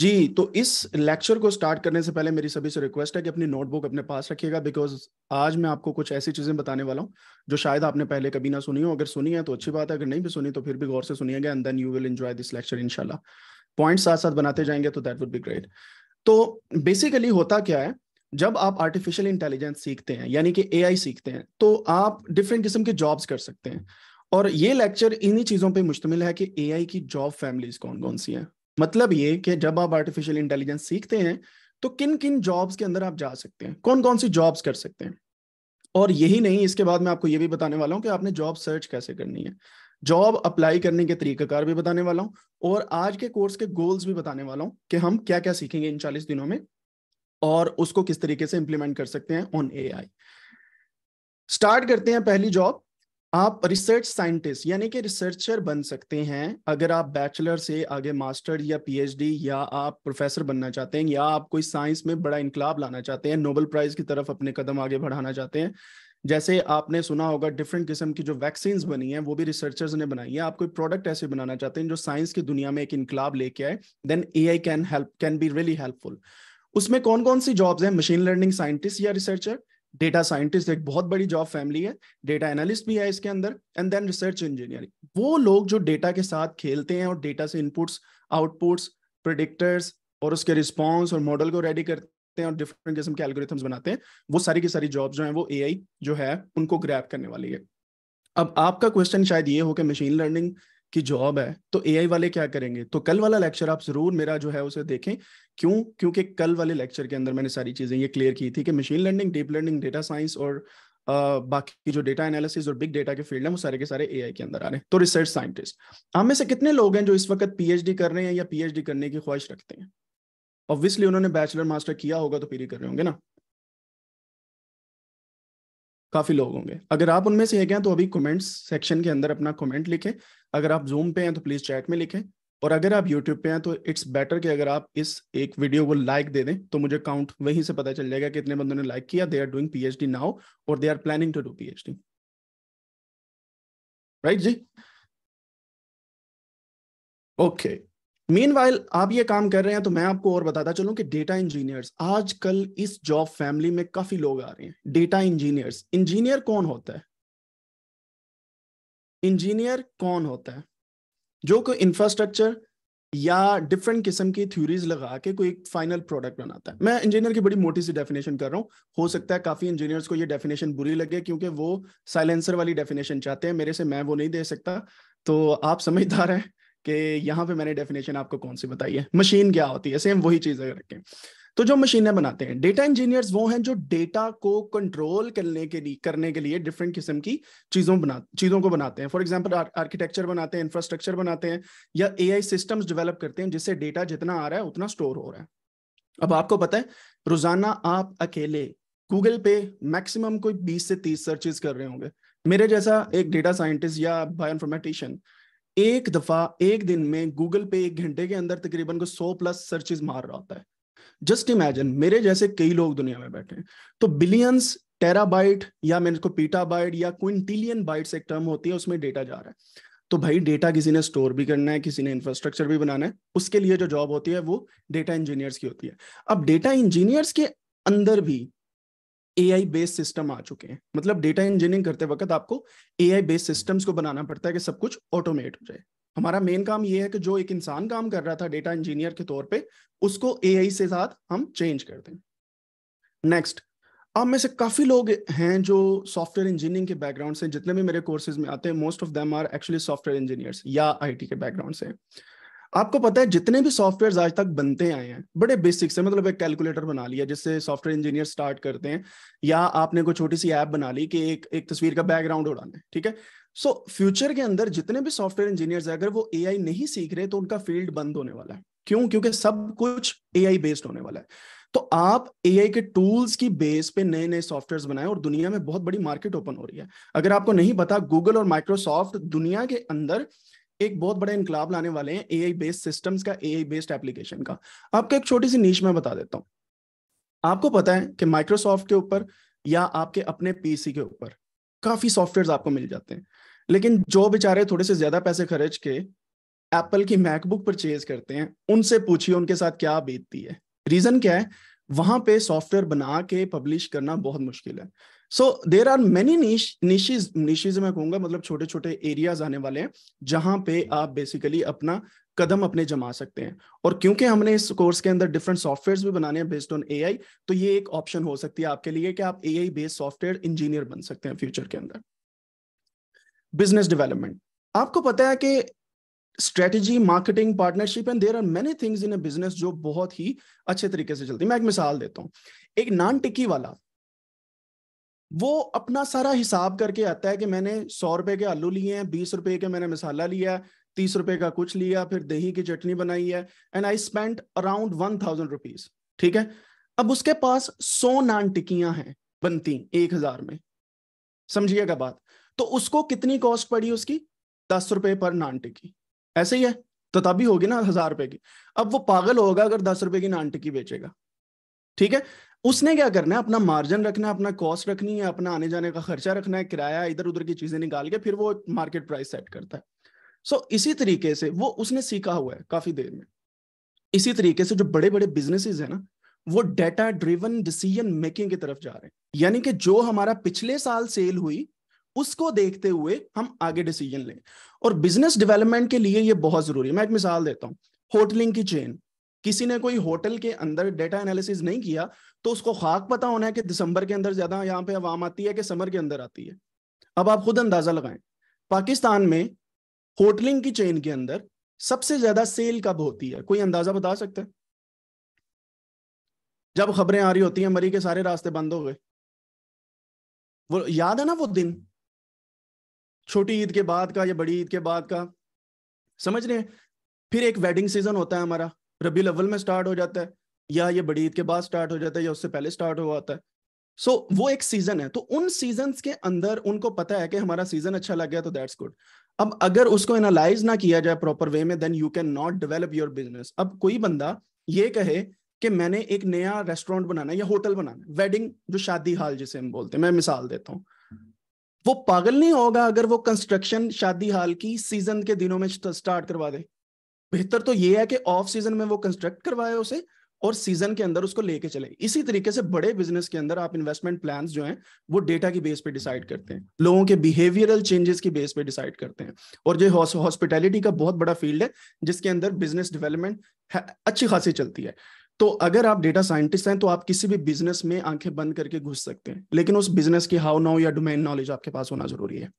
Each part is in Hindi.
जी तो इस लेक्चर को स्टार्ट करने से पहले मेरी सभी से रिक्वेस्ट है कि अपनी नोटबुक अपने पास रखिएगा बिकॉज आज मैं आपको कुछ ऐसी चीज़ें बताने वाला हूँ जो शायद आपने पहले कभी ना सुनी हो अगर सुनी है तो अच्छी बात है अगर नहीं भी सुनी तो फिर भी गौर से सुनिएगा and then you will enjoy this lecture इनशाला पॉइंट साथ साथ बनाते जाएंगे तो दैट वुड बी ग्रेट तो बेसिकली होता क्या है जब आप आर्टिफिशियल इंटेलिजेंस सीखते हैं यानी कि ए सीखते हैं तो आप डिफरेंट किस्म के जॉब्स कर सकते हैं और ये लेक्चर इन्हीं चीज़ों पर मुश्तमिल है कि ए की जॉब फैमिलीज कौन कौन सी हैं मतलब ये कि जब आप आर्टिफिशियल इंटेलिजेंस सीखते हैं तो किन किन जॉब्स के अंदर आप जा सकते हैं कौन कौन सी जॉब्स कर सकते हैं और यही नहीं इसके बाद मैं आपको ये भी बताने वाला हूँ कि आपने जॉब सर्च कैसे करनी है जॉब अप्लाई करने के तरीकाकार भी बताने वाला हूँ और आज के कोर्स के गोल्स भी बताने वाला हूँ कि हम क्या क्या सीखेंगे इन चालीस दिनों में और उसको किस तरीके से इंप्लीमेंट कर सकते हैं ऑन ए स्टार्ट करते हैं पहली जॉब आप रिसर्च साइंटिस्ट यानी कि रिसर्चर बन सकते हैं अगर आप बैचलर से आगे मास्टर या पीएचडी या आप प्रोफेसर बनना चाहते हैं या आप कोई साइंस में बड़ा इनकलाब लाना चाहते हैं नोबल प्राइज की तरफ अपने कदम आगे बढ़ाना चाहते हैं जैसे आपने सुना होगा डिफरेंट किस्म की जो वैक्सीन बनी है वो भी रिसर्चर्स ने बनाई है आप कोई प्रोडक्ट ऐसे बनाना चाहते हैं जो साइंस की दुनिया में एक इनकलाब लेके आए then A I can help can be really helpful उसमें कौन कौन सी जॉब्स हैं मशीन लर्निंग साइंटिस्ट या रिसर्चर डेटा साइंटिस्ट एक बहुत बड़ी जॉब फैमिली है डेटा एनालिस्ट भी है इसके अंदर एंड देन रिसर्च इंजीनियरिंग वो लोग जो डेटा के साथ खेलते हैं और डेटा से इनपुट्स आउटपुट्स प्रडिक्टर्स और उसके रिस्पॉन्स और मॉडल को रेडी करते हैं और डिफरेंट किस्म के एल्गोरिथम्स बनाते हैं वो सारी की सारी जॉब जो है वो ए जो है उनको ग्रैप करने वाली है अब आपका क्वेश्चन शायद ये हो कि मशीन लर्निंग की जॉब है तो आई वाले क्या करेंगे तो कल वाला लेक्चर आप जरूर मेरा जो है उसे देखें क्यों क्योंकि कल वाले लेक्चर के अंदर मैंने सारी चीजें ये क्लियर की थी कि machine learning deep learning data science और बाकी जो डेटा एनालिसिस और बिग डेटा के फील्ड है वो सारे के सारे ए के अंदर आ रहे हैं तो रिसर्च साइंटिस्ट हम में से कितने लोग हैं जो इस वक्त पी कर रहे हैं या पी करने की ख्वाहिश रखते हैं ऑब्वियसली उन्होंने बैचलर मास्टर किया होगा तो फिर ही कर रहे होंगे ना काफ़ी लोग होंगे अगर आप उनमें से एक हैं तो अभी कमेंट्स सेक्शन के अंदर अपना कमेंट लिखें अगर आप जूम पे हैं तो प्लीज़ चैट में लिखें और अगर आप यूट्यूब पे हैं तो इट्स बेटर कि अगर आप इस एक वीडियो को लाइक दे दें तो मुझे काउंट वहीं से पता चल जाएगा कि इतने बंदों ने लाइक किया they are doing PhD now और they are planning to do PhD right जी ओके okay. मेन आप ये काम कर रहे हैं तो मैं आपको और बताता चलूं कि डेटा इंजीनियर्स आजकल इस जॉब फैमिली में काफी लोग आ रहे हैं डेटा इंजीनियर्स इंजीनियर कौन होता है इंजीनियर कौन होता है जो कोई इंफ्रास्ट्रक्चर या डिफरेंट किस्म की थ्योरीज लगा के कोई फाइनल प्रोडक्ट बनाता है मैं इंजीनियर की बड़ी मोटी सी डेफिनेशन कर रहा हूँ हो सकता है काफी इंजीनियर्स को ये डेफिनेशन बुरी लगे क्योंकि वो साइलेंसर वाली डेफिनेशन चाहते हैं मेरे से मैं वो नहीं दे सकता तो आप समझदार हैं कि यहाँ पे मैंने डेफिनेशन आपको कौन सी बताई है मशीन क्या होती है सेम वही चीज़ अगर रखें तो जो मशीनें बनाते हैं डेटा इंजीनियर्स वो हैं जो डेटा को कंट्रोल करने के लिए करने के लिए डिफरेंट किस्म की चीज़ों बना चीज़ों को बनाते हैं फॉर एग्जांपल आर्किटेक्चर बनाते हैं इंफ्रास्ट्रक्चर बनाते हैं या एआई सिस्टम्स डेवलप करते हैं जिससे डेटा जितना आ रहा है उतना स्टोर हो रहा है अब आपको पता है रोजाना आप अकेले गूगल पे मैक्सिमम कोई बीस से तीस सर्चेज कर रहे होंगे मेरे जैसा एक डेटा साइंटिस्ट या बायोइन्फॉर्मेटिशियन एक दफा एक दिन में गूगल पे एक घंटे के अंदर तकरीबन को सौ प्लस सर्चेज मार रहा होता है जस्ट इमेजिन मेरे जैसे कई लोग दुनिया में बैठे हैं तो बिलियंस टेराबाइट या मैंने इसको पीटाबाइट या क्विंटिलियन बाइट एक टर्म होती है उसमें डेटा जा रहा है तो भाई डेटा किसी ने स्टोर भी करना है किसी ने इंफ्रास्ट्रक्चर भी बनाना है उसके लिए जो जॉब होती है वो डेटा इंजीनियर्स की होती है अब डेटा इंजीनियर्स के अंदर भी ए आई बेस्ड सिस्टम आ चुके हैं मतलब डेटा इंजीनियरिंग करते वक्त आपको ए आई बेस्ड सिस्टम्स को बनाना पड़ता है कि सब कुछ ऑटोमेट हो जाए हमारा मेन काम ये है कि जो एक इंसान काम कर रहा था डेटा इंजीनियर के तौर पे उसको ए आई से साथ हम चेंज कर दें नेक्स्ट आप में से काफ़ी लोग हैं जो सॉफ्टवेयर इंजीनियरिंग के बैकग्राउंड से जितने भी मेरे कोर्सेज में आते हैं most of them are actually software engineers या आईटी के बैकग्राउंड से आपको पता है जितने भी सॉफ्टवेयर आज तक बनते आए हैं बड़े बेसिक से मतलब एक कैलकुलेटर बना लिया जिससे सॉफ्टवेयर इंजीनियर स्टार्ट करते हैं या आपने कोई छोटी सी ऐप बना ली कि एक एक तस्वीर का बैकग्राउंड उड़ाना है ठीक है सो so, फ्यूचर के अंदर जितने भी सॉफ्टवेयर इंजीनियर्स अगर वो ए नहीं सीख रहे तो उनका फील्ड बंद होने वाला है क्यों क्योंकि सब कुछ ए बेस्ड होने वाला है तो आप ए के टूल्स की बेस पे नए नए सॉफ्टवेयर बनाए और दुनिया में बहुत बड़ी मार्केट ओपन हो रही है अगर आपको नहीं पता गूगल और माइक्रोसॉफ्ट दुनिया के अंदर एक बहुत बड़ा इनकलाब लाने वाले हैं ए आई बेस्ड सिस्टम का ए आई बेस्ड एप्लीकेशन का आपको एक छोटी सी नीच में बता देता हूँ आपको पता है कि माइक्रोसॉफ्ट के ऊपर या आपके अपने पीसी के ऊपर काफी सॉफ्टवेयर आपको मिल जाते हैं लेकिन जो बेचारे थोड़े से ज्यादा पैसे खर्च के एप्पल की मैकबुक परचेज करते हैं उनसे पूछिए उनके साथ क्या बीतती है रीजन क्या है वहां पे सॉफ्टवेयर बना के पब्लिश करना बहुत मुश्किल है सो देर आर मेनी निश निशीज निशीज मैं कहूंगा मतलब छोटे छोटे एरियाज आने वाले हैं जहां पे आप बेसिकली अपना कदम अपने जमा सकते हैं और क्योंकि हमने इस कोर्स के अंदर डिफरेंट सॉफ्टवेयर भी बनाने हैं बेस्ड ऑन एआई तो ये एक ऑप्शन हो सकती है आपके लिए कि आप एआई बेस्ड सॉफ्टवेयर इंजीनियर बन सकते हैं फ्यूचर के अंदर बिजनेस डेवलपमेंट आपको पता है कि strategy marketing partnership and there are many things in a business जो बहुत ही अच्छे तरीके से चलती है मैं एक मिसाल देता हूँ एक नान टिक्की वाला वो अपना सारा हिसाब करके आता है कि मैंने सौ रुपए के आलू लिए हैं बीस रुपए के मैंने मसाला लिया है तीस रुपए का कुछ लिया फिर दही की चटनी बनाई है and I spent around one thousand rupees ठीक है अब उसके पास सौ नान टिकियां हैं बनती एक हजार में समझिएगा बात तो उसको कितनी कॉस्ट पड़ी उसकी दस रुपए पर नान टिकी ऐसे ही है तो तभी होगी ना हजार रुपए की अब वो पागल होगा अगर दस रुपए की नान टिकी बेचेगा ठीक है उसने क्या करना है अपना मार्जिन रखना है अपना कॉस्ट रखनी है अपना आने जाने का खर्चा रखना है किराया इधर उधर की चीजें निकाल के फिर वो मार्केट प्राइस सेट करता है सो so, इसी तरीके से वो उसने सीखा हुआ है काफी देर में इसी तरीके से जो बड़े बड़े बिजनेसेस है ना वो डेटा ड्रिवन डिसीजन मेकिंग की तरफ जा रहे हैं यानी कि जो हमारा पिछले साल सेल हुई उसको देखते हुए हम आगे डिसीजन लें और बिजनेस डेवलपमेंट के लिए ये बहुत जरूरी है मैं एक मिसाल देता हूँ होटलिंग की चेन किसी ने कोई होटल के अंदर डेटा एनालिसिस नहीं किया तो उसको खाक पता होना है कि दिसंबर के अंदर ज्यादा यहाँ पे आवाम आती है कि समर के अंदर आती है अब आप खुद अंदाजा लगाएं पाकिस्तान में होटलिंग की चेन के अंदर सबसे ज्यादा सेल कब होती है कोई अंदाजा बता सकते हैं जब खबरें आ रही होती हैं मरी के सारे रास्ते बंद हो गए वो याद है ना वो दिन छोटी ईद के बाद का या बड़ी ईद के बाद का समझ रहे हैं फिर एक वेडिंग सीजन होता है हमारा रबी अव्वल में स्टार्ट हो जाता है या ये बड़ी ईद के बाद स्टार्ट हो जाता है या उससे पहले स्टार्ट हो जाता है सो so, वो एक सीजन है तो उन सीजन के अंदर उनको पता है कि हमारा सीजन अच्छा लग गया तो दैट्स गुड अब अगर उसको एनालाइज ना किया जाए प्रॉपर वे में then you cannot develop your business अब कोई बंदा ये कहे कि मैंने एक नया रेस्टोरेंट बनाना या होटल बनाना वेडिंग जो शादी हाल जिसे हम बोलते हैं मैं मिसाल देता हूँ वो पागल नहीं होगा अगर वो कंस्ट्रक्शन शादी हाल की सीजन के दिनों में स्टार्ट करवा दे बेहतर तो ये है कि ऑफ सीजन में वो कंस्ट्रक्ट करवाए उसे और सीजन के अंदर उसको लेके चले इसी तरीके से बड़े बिजनेस के अंदर आप इन्वेस्टमेंट प्लान जो हैं वो डेटा की बेस पे डिसाइड करते हैं लोगों के बिहेवियरल चेंजेस की बेस पे डिसाइड करते हैं और जो हॉस्पिटैलिटी का बहुत बड़ा फील्ड है जिसके अंदर बिजनेस डेवलपमेंट अच्छी खासी चलती है तो अगर आप डेटा साइंटिस्ट हैं तो आप किसी भी बिजनेस में आंखें बंद करके घुस सकते हैं लेकिन उस बिजनेस की हाउ नाउ या डोमेन नॉलेज आपके पास होना जरूरी है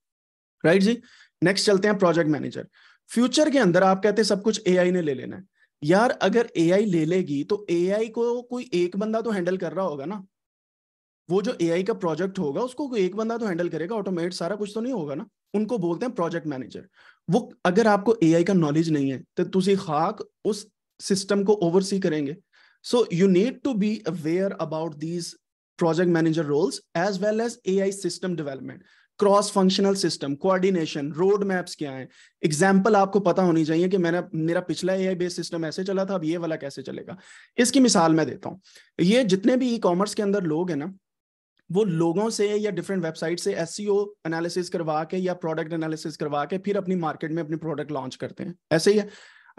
राइट right जी नेक्स्ट चलते हैं प्रोजेक्ट मैनेजर फ्यूचर के अंदर आप कहते हैं सब कुछ एआई ने ले लेना है यार अगर एआई ले लेगी तो एआई को कोई एक बंदा तो हैंडल कर रहा होगा ना वो जो एआई का प्रोजेक्ट होगा उसको कोई एक बंदा तो हैंडल करेगा ऑटोमेट सारा कुछ तो नहीं होगा ना उनको बोलते हैं प्रोजेक्ट मैनेजर वो अगर आपको एआई का नॉलेज नहीं है तो तुम खाक उस सिस्टम को ओवरसी करेंगे so you need to be aware about these project manager roles as well as AI system development cross functional system coordination road maps क्या है एग्जाम्पल आपको पता होनी चाहिए कि मैंने मेरा पिछला ए बेस्ड सिस्टम ऐसे चला था अब ये वाला कैसे चलेगा इसकी मिसाल मैं देता हूँ ये जितने भी ई कॉमर्स के अंदर लोग हैं ना वो लोगों से या डिफरेंट वेबसाइट से एस एनालिसिस e करवा के या प्रोडक्ट एनालिसिस करवा के फिर अपनी मार्केट में अपने प्रोडक्ट लॉन्च करते हैं ऐसे ही है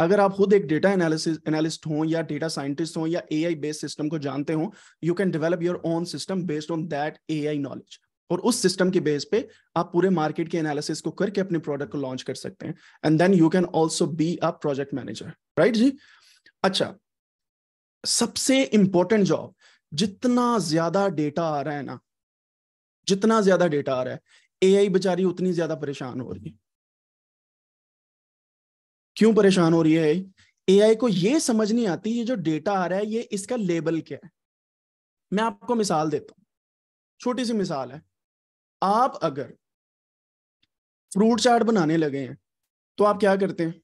अगर आप खुद एक डेटा एनालिसिस एनालिस्ट हो या डेटा साइंटिस्ट हो या ए आई बेस्ड सिस्टम को जानते हो you can develop your own system based on that A I knowledge और उस सिस्टम के बेस पे आप पूरे मार्केट के एनालिसिस को करके अपने प्रोडक्ट को लॉन्च कर सकते हैं and then you can also be a project manager right जी अच्छा सबसे इंपॉर्टेंट जॉब जितना ज्यादा डेटा आ रहा है ना जितना ज्यादा डेटा आ रहा है एआई बेचारी उतनी ज्यादा परेशान हो रही है क्यों परेशान हो रही है एआई को यह समझ नहीं आती ये जो डेटा आ रहा है ये इसका लेबल क्या है मैं आपको मिसाल देता हूं छोटी सी मिसाल है आप अगर फ्रूट चाट बनाने लगे हैं तो आप क्या करते हैं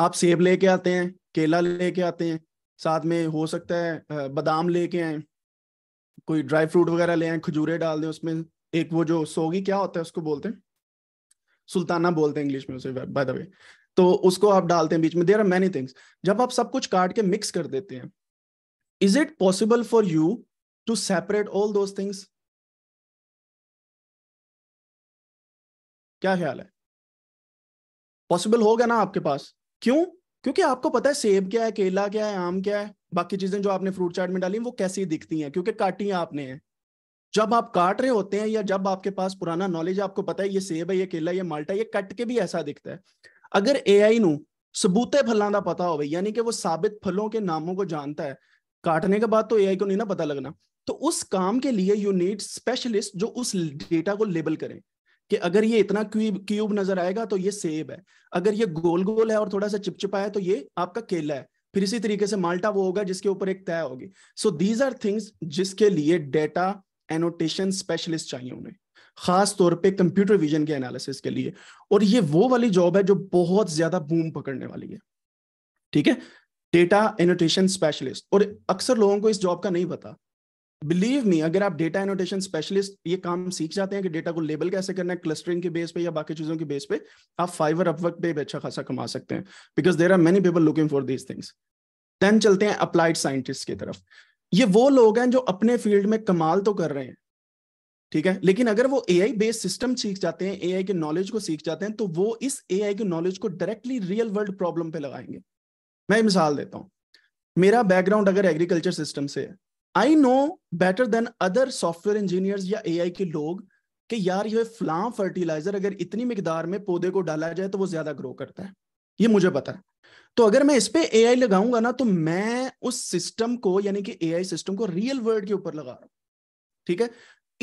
आप सेब लेके आते हैं केला लेके आते हैं साथ में हो सकता है बादाम लेके आए कोई ड्राई फ्रूट वगैरह ले आए खजूरे डाल दें उसमें एक वो जो सोगी क्या होता है उसको बोलते हैं सुल्ताना बोलते हैं इंग्लिश में उसे बाय द वे तो उसको आप डालते हैं बीच में देर आर मैनी थिंग्स जब आप सब कुछ काट के मिक्स कर देते हैं is it possible for you to separate all those things क्या ख्याल है पॉसिबल होगा ना आपके पास क्यों क्योंकि आपको पता है सेब क्या है केला क्या है आम क्या है बाकी चीजें जो आपने फ्रूट चाट में डाली वो कैसी दिखती हैं क्योंकि काटी है आपने है। जब आप काट रहे होते हैं या जब आपके पास पुराना नॉलेज आपको पता है ये सेब है ये केला ये माल्टा ये कट के भी ऐसा दिखता है अगर ए आई सबूते फलों का पता हो यानी कि वो साबित फलों के नामों को जानता है काटने के बाद तो ए को नहीं ना पता लगना तो उस काम के लिए यू नीड स्पेशलिस्ट जो उस डेटा को लेबल करें कि अगर ये इतना क्यूब क्यूब नजर आएगा तो ये सेब है अगर ये गोल गोल है और थोड़ा सा चिपचिपा है तो ये आपका केला है फिर इसी तरीके से माल्टा वो होगा जिसके ऊपर एक तय होगी सो दीज आर थिंग्स जिसके लिए डेटा एनोटेशन स्पेशलिस्ट चाहिए उन्हें खास तौर पे कंप्यूटर विजन के एनालिसिस के लिए और ये वो वाली जॉब है जो बहुत ज्यादा बूम पकड़ने वाली है ठीक है डेटा एनोटेशन स्पेशलिस्ट और अक्सर लोगों को इस जॉब का नहीं पता बिलीव मी अगर आप डेटा एनोटेशन स्पेशलिस्ट ये काम सीख जाते हैं कि डेटा को लेबल कैसे करना है क्लस्टरिंग के बेस पे या बाकी चीजों के बेस पे आप फाइवर अपवर्क पे भी अच्छा खासा कमा सकते हैं because there are many people looking for these things then चलते हैं अप्लाइड साइंटिस्ट की तरफ ये वो लोग हैं जो अपने फील्ड में कमाल तो कर रहे हैं ठीक है लेकिन अगर वो ए आई बेस्ड सिस्टम सीख जाते हैं ए आई के नॉलेज को सीख जाते हैं तो वो इस ए आई के नॉलेज को डायरेक्टली रियल वर्ल्ड प्रॉब्लम पे लगाएंगे मैं मिसाल देता हूँ मेरा बैकग्राउंड अगर एग्रीकल्चर सिस्टम से है I know better than other software engineers या एआई के लोग कि यार ये फलां फर्टिलाइजर अगर इतनी मिकदार में पौधे को डाला जाए तो वो ज्यादा ग्रो करता है ये मुझे पता है तो अगर मैं इस पर ए लगाऊंगा ना तो मैं उस सिस्टम को यानी कि ए सिस्टम को रियल वर्ल्ड के ऊपर लगा रहा हूँ ठीक है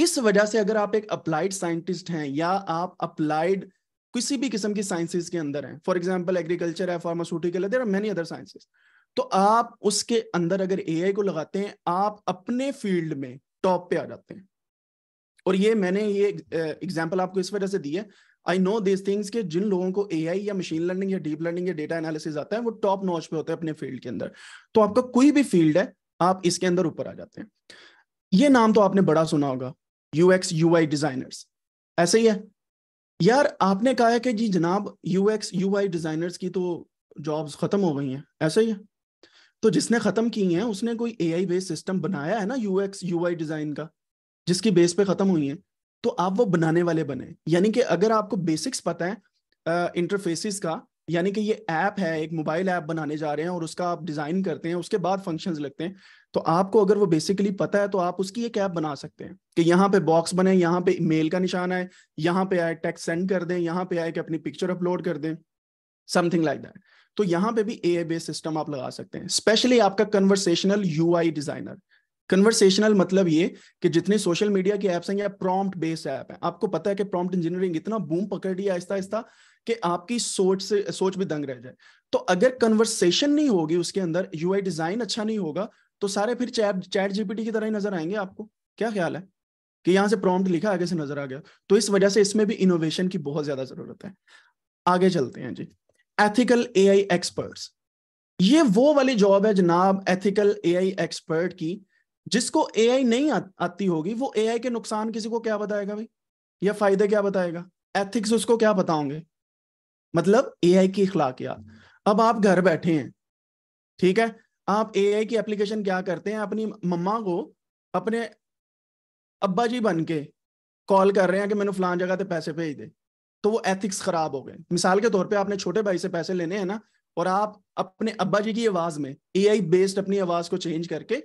इस वजह से अगर आप एक अप्लाइड साइंटिस्ट हैं या आप अप्लाइड किसी भी किस्म की साइंसिस के अंदर हैं फॉर एग्जाम्पल एग्रीकल्चर है फार्मास्यूटिकल है there are many other sciences तो आप उसके अंदर अगर एआई को लगाते हैं आप अपने फील्ड में टॉप पे आ जाते हैं और ये मैंने ये एग्जाम्पल आपको इस वजह से दी है आई नो दिस थिंग्स के जिन लोगों को एआई या मशीन लर्निंग या डीप लर्निंग या डेटा एनालिसिस आता है वो टॉप नॉच पे होते हैं अपने फील्ड के अंदर तो आपका कोई भी फील्ड है आप इसके अंदर ऊपर आ जाते हैं ये नाम तो आपने बड़ा सुना होगा यूएक्स यू आई डिजाइनर्स ऐसे ही है यार आपने कहा है कि जी जनाब U X U I designers की तो जॉब्स खत्म हो गई हैं ऐसे ही है तो जिसने खत्म की हैं उसने कोई ए आई बेस्ड सिस्टम बनाया है ना यूएक्स आई डिजाइन का जिसकी बेस पे खत्म हुई है तो आप वो बनाने वाले बने यानी कि अगर आपको बेसिक्स पता है इंटरफेसिस का यानी कि ये ऐप है एक मोबाइल ऐप बनाने जा रहे हैं और उसका आप डिजाइन करते हैं उसके बाद फंक्शंस लगते हैं तो आपको अगर वो बेसिकली पता है तो आप उसकी एक ऐप बना सकते हैं कि यहाँ पे बॉक्स बने यहाँ पे मेल का निशान आए यहाँ पे आए टेक्स्ट सेंड कर दें यहाँ पे आए कि अपनी पिक्चर अपलोड कर दें समथिंग लाइक दैट तो यहां पे भी ए बेस्ड सिस्टम आप लगा सकते हैं स्पेशली आपका कन्वर्सेशनल यू डिजाइनर कन्वर्सेशनल मतलब ये कि जितने सोशल मीडिया के ऐप्स हैं या प्रॉम्प्ट बेस्ड ऐप है आपको पता है कि प्रॉम्प्ट इंजीनियरिंग इतना बूम पकड़ लिया आहिस्ता आहिस्ता कि आपकी सोच से सोच भी दंग रह जाए तो अगर कन्वर्सेशन नहीं होगी उसके अंदर आई डिजाइन अच्छा नहीं होगा तो सारे फिर चैट चैट जीपीटी की तरह ही नजर आएंगे आपको क्या ख्याल है कि यहाँ से प्रॉम्प्ट लिखा आगे से नजर आ गया तो इस वजह से इसमें भी इनोवेशन की बहुत ज्यादा जरूरत है आगे चलते हैं जी एथिकल एआई एक्सपर्ट्स ये वो वाली जॉब है जनाब एथिकल एआई एक्सपर्ट की जिसको एआई नहीं आ, आती होगी वो एआई के नुकसान किसी को क्या बताएगा भाई या फायदे क्या बताएगा एथिक्स उसको क्या बताओगे मतलब एआई की अखलाकियात अब आप घर बैठे हैं ठीक है आप एआई की एप्लीकेशन क्या करते हैं अपनी मम्मा को अपने अब्बा जी बन के कॉल कर रहे हैं कि मैंने फलान जगह पे पैसे भेज दे तो वो एथिक्स खराब हो गए मिसाल के तौर पे आपने छोटे भाई से पैसे लेने हैं ना और आप अपने अब्बा जी की आवाज में ए बेस्ड अपनी आवाज को चेंज करके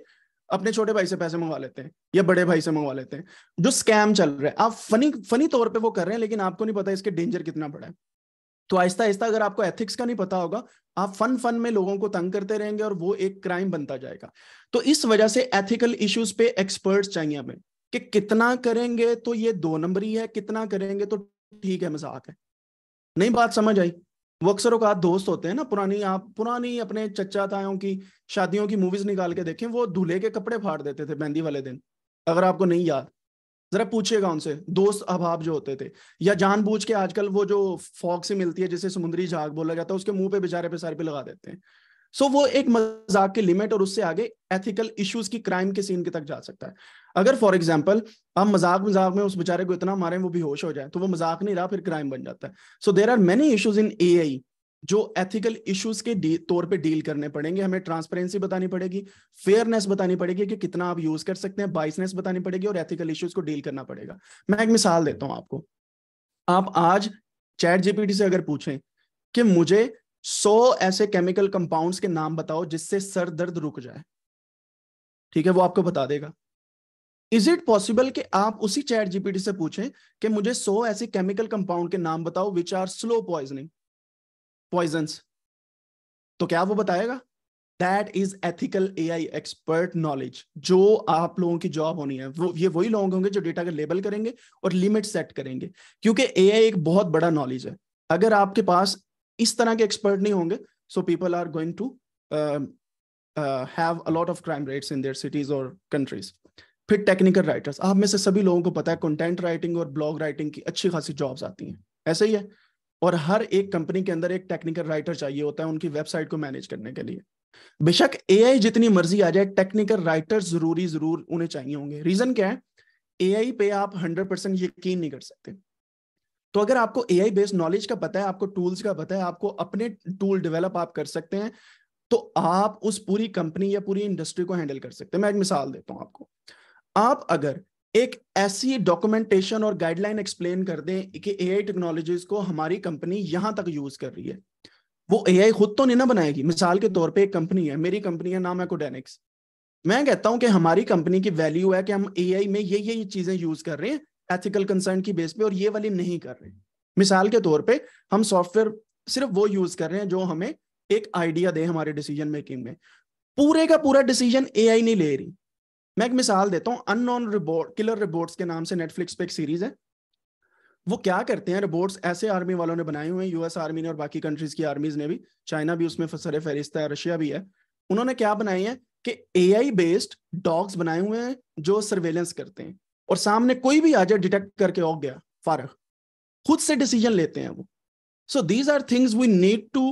अपने छोटे भाई से पैसे मंगवा लेते हैं या बड़े भाई से मंगवा लेते हैं जो स्कैम चल रहा है आप फनी फनी तौर पे वो कर रहे हैं लेकिन आपको नहीं पता इसके डेंजर कितना बड़ा है तो आहिस्ता आहिस्ता अगर आपको एथिक्स का नहीं पता होगा आप फन फन में लोगों को तंग करते रहेंगे और वो एक क्राइम बनता जाएगा तो इस वजह से एथिकल इश्यूज पे एक्सपर्ट्स चाहिए हमें कि कितना करेंगे तो ये दो नंबर ही है कितना करेंगे तो ठीक है मजाक है नहीं बात समझ आई वो अक्सर का दोस्त होते हैं ना पुरानी आप पुरानी अपने चचा तायों की शादियों की मूवीज निकाल के देखें वो दूल्हे के कपड़े फाड़ देते थे मेहंदी वाले दिन अगर आपको नहीं याद जरा पूछिएगा उनसे दोस्त अभाव जो होते थे या जानबूझ के आजकल वो जो फॉक से मिलती है जिसे समुद्री झाग बोला जाता है उसके मुंह पे बेचारे पे सर पे लगा देते हैं सो so, वो एक मजाक के लिमिट और उससे आगे एथिकल इश्यूज की क्राइम के सीन के तक जा सकता है अगर फॉर एग्जांपल हम मजाक मजाक में उस बेचारे को इतना मारे वो भी होश हो जाए तो वो मजाक नहीं रहा फिर क्राइम बन जाता है so there are many issues in a जो एथिकल इश्यूज के तौर पे डील करने पड़ेंगे हमें ट्रांसपेरेंसी बतानी पड़ेगी फेयरनेस बतानी पड़ेगी कि कितना आप यूज कर सकते हैं बाइसनेस बतानी पड़ेगी और एथिकल इश्यूज को डील करना पड़ेगा मैं एक मिसाल देता हूं आपको आप आज चैट जीपीटी से अगर पूछें कि मुझे सौ ऐसे केमिकल कंपाउंड्स के नाम बताओ जिससे सर दर्द रुक जाए ठीक है वो आपको बता देगा इज इट पॉसिबल कि आप उसी चैट जीपीटी से पूछें कि मुझे सौ ऐसे केमिकल कंपाउंड के नाम बताओ which are slow poisoning poisons तो क्या वो बताएगा that is ethical A I expert knowledge जो आप लोगों की जॉब होनी है वो ये वही लोग होंगे जो डेटा का लेबल करेंगे और लिमिट सेट करेंगे क्योंकि ए आई एक बहुत बड़ा नॉलेज है अगर आपके पास इस तरह के एक्सपर्ट नहीं होंगे so people are going to have a lot of crime rates in their cities और कंट्रीज फिर टेक्निकल राइटर्स आप में से सभी लोगों को पता है कंटेंट राइटिंग और ब्लॉग राइटिंग की अच्छी खासी जॉब्स आती हैं ऐसे ही है और हर एक कंपनी के अंदर एक टेक्निकल राइटर चाहिए होता है उनकी वेबसाइट को मैनेज करने के लिए बेशक ए जितनी मर्जी आ जाए टेक्निकल राइटर जरूरी जरूर उन्हें चाहिए होंगे रीजन क्या है ए पे आप हंड्रेड परसेंट यकीन नहीं कर सकते तो अगर आपको ए आई बेस्ड नॉलेज का पता है आपको टूल्स का पता है आपको अपने टूल डेवलप आप कर सकते हैं तो आप उस पूरी कंपनी या पूरी इंडस्ट्री को हैंडल कर सकते हैं मैं एक मिसाल देता हूं आपको आप अगर एक ऐसी डॉक्यूमेंटेशन और गाइडलाइन एक्सप्लेन कर दें कि ए आई टेक्नोलॉजीज को हमारी कंपनी यहां तक यूज कर रही है वो ए आई खुद तो नहीं ना बनाएगी मिसाल के तौर पे एक कंपनी है मेरी कंपनी का नाम है कोडेनिक्स मैं कहता हूं कि हमारी कंपनी की वैल्यू है कि हम ए आई में ये ये चीजें यूज कर रहे हैं एथिकल कंसर्न की बेस पे और ये वाली नहीं कर रहे मिसाल के तौर पे हम सॉफ्टवेयर सिर्फ वो यूज कर रहे हैं जो हमें एक आइडिया दे हमारे डिसीजन मेकिंग में पूरे का पूरा डिसीजन ए नहीं ले रही मैं एक मिसाल देता हूँ अनोन रिबोट किलर रिबोट्स के नाम से नेटफ्लिक्स पे एक सीरीज है वो क्या करते हैं रिबोट्स ऐसे आर्मी वालों ने बनाए हुए हैं यूएस आर्मी ने और बाकी कंट्रीज की आर्मीज ने भी चाइना भी उसमें फसर फहरिस्त है रशिया भी है उन्होंने क्या बनाए हैं कि एआई बेस्ड डॉग्स बनाए हुए हैं जो सर्वेलेंस करते हैं और सामने कोई भी आ जाए डिटेक्ट करके ओक गया फारग खुद से डिसीजन लेते हैं वो so these are things we need to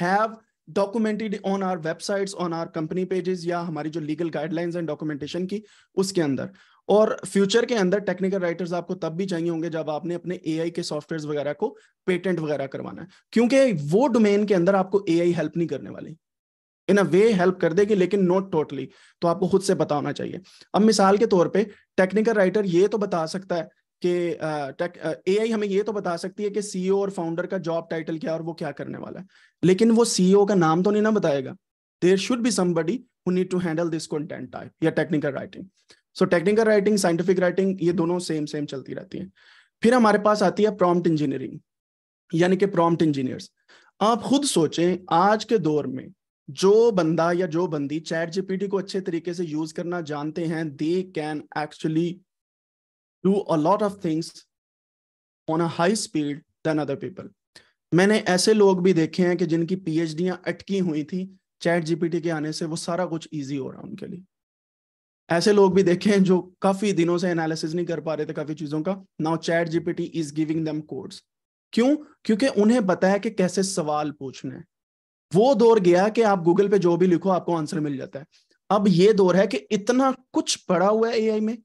have documented on our websites on our company pages या हमारी जो लीगल गाइडलाइंस एंड डॉक्यूमेंटेशन की उसके अंदर और फ्यूचर के अंदर टेक्निकल राइटर्स आपको तब भी चाहिए होंगे जब आपने अपने ए के सॉफ्टवेयर वगैरह को पेटेंट वगैरह करवाना है क्योंकि वो डोमेन के अंदर आपको ए हेल्प नहीं करने वाली इन अ वे हेल्प कर देगी लेकिन नॉट टोटली तो आपको खुद से पता होना चाहिए अब मिसाल के तौर पे टेक्निकल राइटर ये तो बता सकता है कि ए आई हमें ये तो बता सकती है कि सीईओ e और फाउंडर का जॉब टाइटल क्या है और वो क्या करने वाला है लेकिन वो सीईओ e का नाम तो नहीं ना बताएगा there should be somebody who need to handle this content type या technical writing so technical writing scientific writing ये दोनों सेम सेम चलती रहती है फिर हमारे पास आती है प्रॉम्प्ट इंजीनियरिंग यानी कि प्रॉम्प्ट इंजीनियर्स आप खुद सोचें आज के दौर में जो बंदा या जो बंदी चैट जीपीटी को अच्छे तरीके से यूज करना जानते हैं they can actually do a lot of things on a high speed than other people मैंने ऐसे लोग भी देखे हैं कि जिनकी पीएचडियां अटकी हुई थी चैट जीपीटी के आने से वो सारा कुछ ईजी हो रहा है उनके लिए ऐसे लोग भी देखे हैं जो काफी दिनों से एनालिसिस नहीं कर पा रहे थे काफी चीजों का now ChatGPT is giving them codes क्यों क्योंकि उन्हें पता है कि कैसे सवाल पूछने हैं वो दौर गया कि आप गूगल पे जो भी लिखो आपको आंसर मिल जाता है अब ये दौर है कि इतना कुछ पड़ा हुआ है एआई में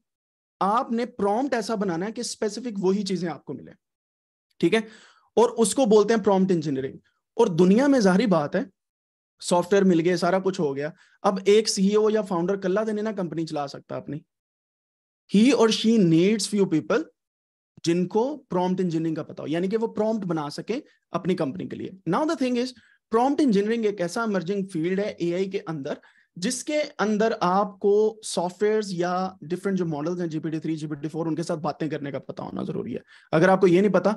आपने प्रॉम्प्ट ऐसा बनाना है कि स्पेसिफिक वही चीजें आपको मिले ठीक है और उसको बोलते हैं प्रॉम्प्ट इंजीनियरिंग और दुनिया में जाहरी बात है सॉफ्टवेयर मिल गए सारा कुछ हो गया अब एक सीईओ e या फाउंडर कल्ला देने ना कंपनी चला सकता अपनी ही और शी नीड्स फ्यू पीपल जिनको प्रॉम्प्ट इंजीनियरिंग का पता हो यानी कि वो प्रॉम्प्ट बना सके अपनी कंपनी के लिए now the thing is prompt engineering एक ऐसा इमर्जिंग फील्ड है एआई के अंदर जिसके अंदर आपको सॉफ्टवेयर या डिफरेंट जो मॉडल्स हैं जीपीटी थ्री जीपीटी फोर उनके साथ बातें करने का पता होना जरूरी है अगर आपको ये नहीं पता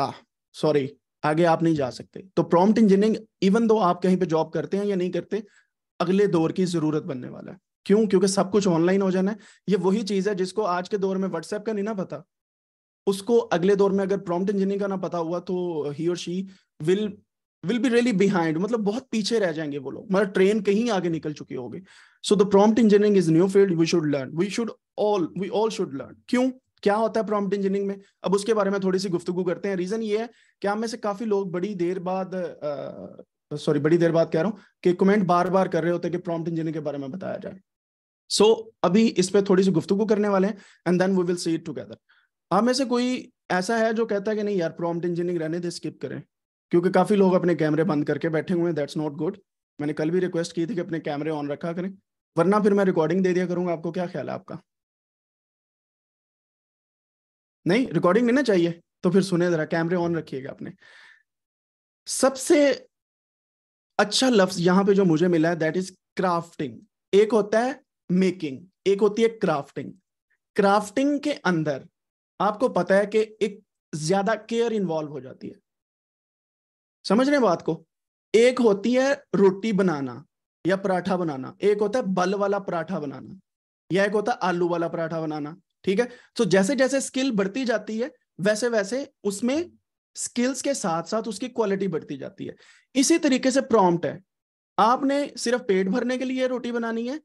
आ सॉरी आगे आप नहीं जा सकते तो प्रॉम्प्ट इंजीनियरिंग इवन दो आप कहीं पे जॉब करते हैं या नहीं करते अगले दौर की जरूरत बनने वाला है क्यों क्योंकि सब कुछ ऑनलाइन हो जाना है ये वही चीज है जिसको आज के दौर में व्हाट्सएप का नहीं ना पता उसको अगले दौर में अगर प्रॉम्प्ट इंजीनियरिंग का ना पता हुआ तो ही और she will will be really behind मतलब बहुत पीछे रह जाएंगे वो लोग मतलब ट्रेन कहीं आगे निकल चुकी होगी so the prompt engineering is new field we should learn we should all we all should learn क्यों क्या होता है प्रॉम्प्ट इंजीनियरिंग में अब उसके बारे में थोड़ी सी गुफ्तगु करते हैं रीजन ये है कि हम में से काफी लोग बड़ी देर बाद सॉरी बड़ी देर बाद कह रहा हूँ कि कमेंट बार बार कर रहे होते हैं कि प्रॉम्प्ट इंजीनियरिंग के बारे में बताया जाए सो so, अभी इस पर थोड़ी सी गुफ्तगु करने वाले हैं and then we will see it together हम में से कोई ऐसा है जो कहता है कि नहीं यार प्रॉम्प्ट इंजीनियरिंग रहने दे स्किप करें क्योंकि काफ़ी लोग अपने कैमरे बंद करके बैठे हुए हैं दैट्स नॉट गुड मैंने कल भी रिक्वेस्ट की थी कि अपने कैमरे ऑन रखा करें वरना फिर मैं रिकॉर्डिंग दे दिया करूंगा आपको क्या ख्याल है आपका नहीं रिकॉर्डिंग नहीं ना चाहिए तो फिर सुने जरा कैमरे ऑन रखिएगा आपने सबसे अच्छा लफ्ज यहाँ पे जो मुझे मिला है दैट इज क्राफ्टिंग एक होता है मेकिंग एक होती है क्राफ्टिंग क्राफ्टिंग के अंदर आपको पता है कि एक ज्यादा केयर इन्वॉल्व हो जाती है समझ रहे बात को एक होती है रोटी बनाना या पराठा बनाना एक होता है बल वाला पराठा बनाना या एक होता है आलू वाला पराठा बनाना ठीक है तो जैसे जैसे स्किल बढ़ती जाती है वैसे वैसे उसमें स्किल्स के साथ साथ उसकी क्वालिटी बढ़ती जाती है इसी तरीके से प्रॉम्प्ट है आपने सिर्फ पेट भरने के लिए रोटी बनानी है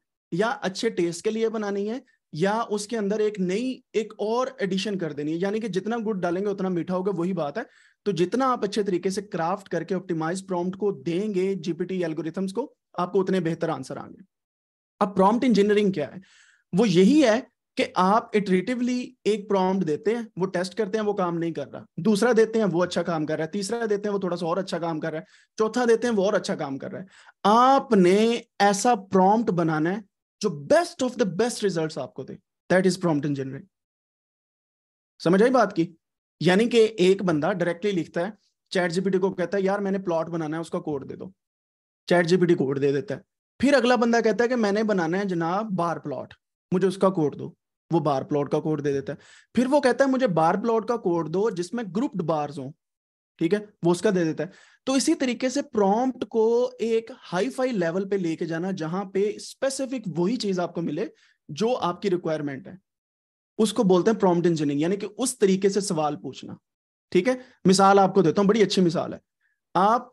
या अच्छे टेस्ट के लिए बनानी है या उसके अंदर एक नई एक और एडिशन कर देनी है यानी कि जितना गुड़ डालेंगे उतना मीठा होगा वही बात है तो जितना आप अच्छे तरीके से क्राफ्ट करके ऑप्टिमाइज प्रॉम्प्ट को देंगे जीपीटी एल्गोरिथम्स को आपको उतने बेहतर आंसर आएंगे अब प्रॉम्प्ट इंजीनियरिंग क्या है वो यही है कि आप इटरेटिवली एक प्रॉम्प्ट देते हैं वो टेस्ट करते हैं वो काम नहीं कर रहा दूसरा देते हैं वो अच्छा काम कर रहा है तीसरा देते हैं वो थोड़ा सा और अच्छा काम कर रहा है चौथा देते हैं वो और अच्छा काम कर रहा है आपने ऐसा प्रॉम्प्ट बनाना है जो best of the best result आपको दे दैट इज प्रॉम्प्ट इंजीनियरिंग समझ आई बात की यानी कि एक बंदा डायरेक्टली लिखता है चैट जीपीटी को कहता है यार मैंने प्लॉट बनाना है उसका कोड दे दो चैट जीपीटी कोड दे देता है फिर अगला बंदा कहता है कि मैंने बनाना है जनाब बार प्लॉट मुझे उसका कोड दो वो बार प्लॉट का कोड दे देता है फिर वो कहता है मुझे बार प्लॉट का कोड दो जिसमें ग्रुप्ड बार्स हो ठीक है वो उसका दे देता है तो इसी तरीके से प्रॉम्प्ट को एक हाई फाई लेवल पे लेके जाना जहां पे स्पेसिफिक वही चीज आपको मिले जो आपकी रिक्वायरमेंट है उसको बोलते हैं प्रॉम्प्ट इंजीनियरिंग यानी कि उस तरीके से सवाल पूछना ठीक है मिसाल आपको देता हूँ बड़ी अच्छी मिसाल है आप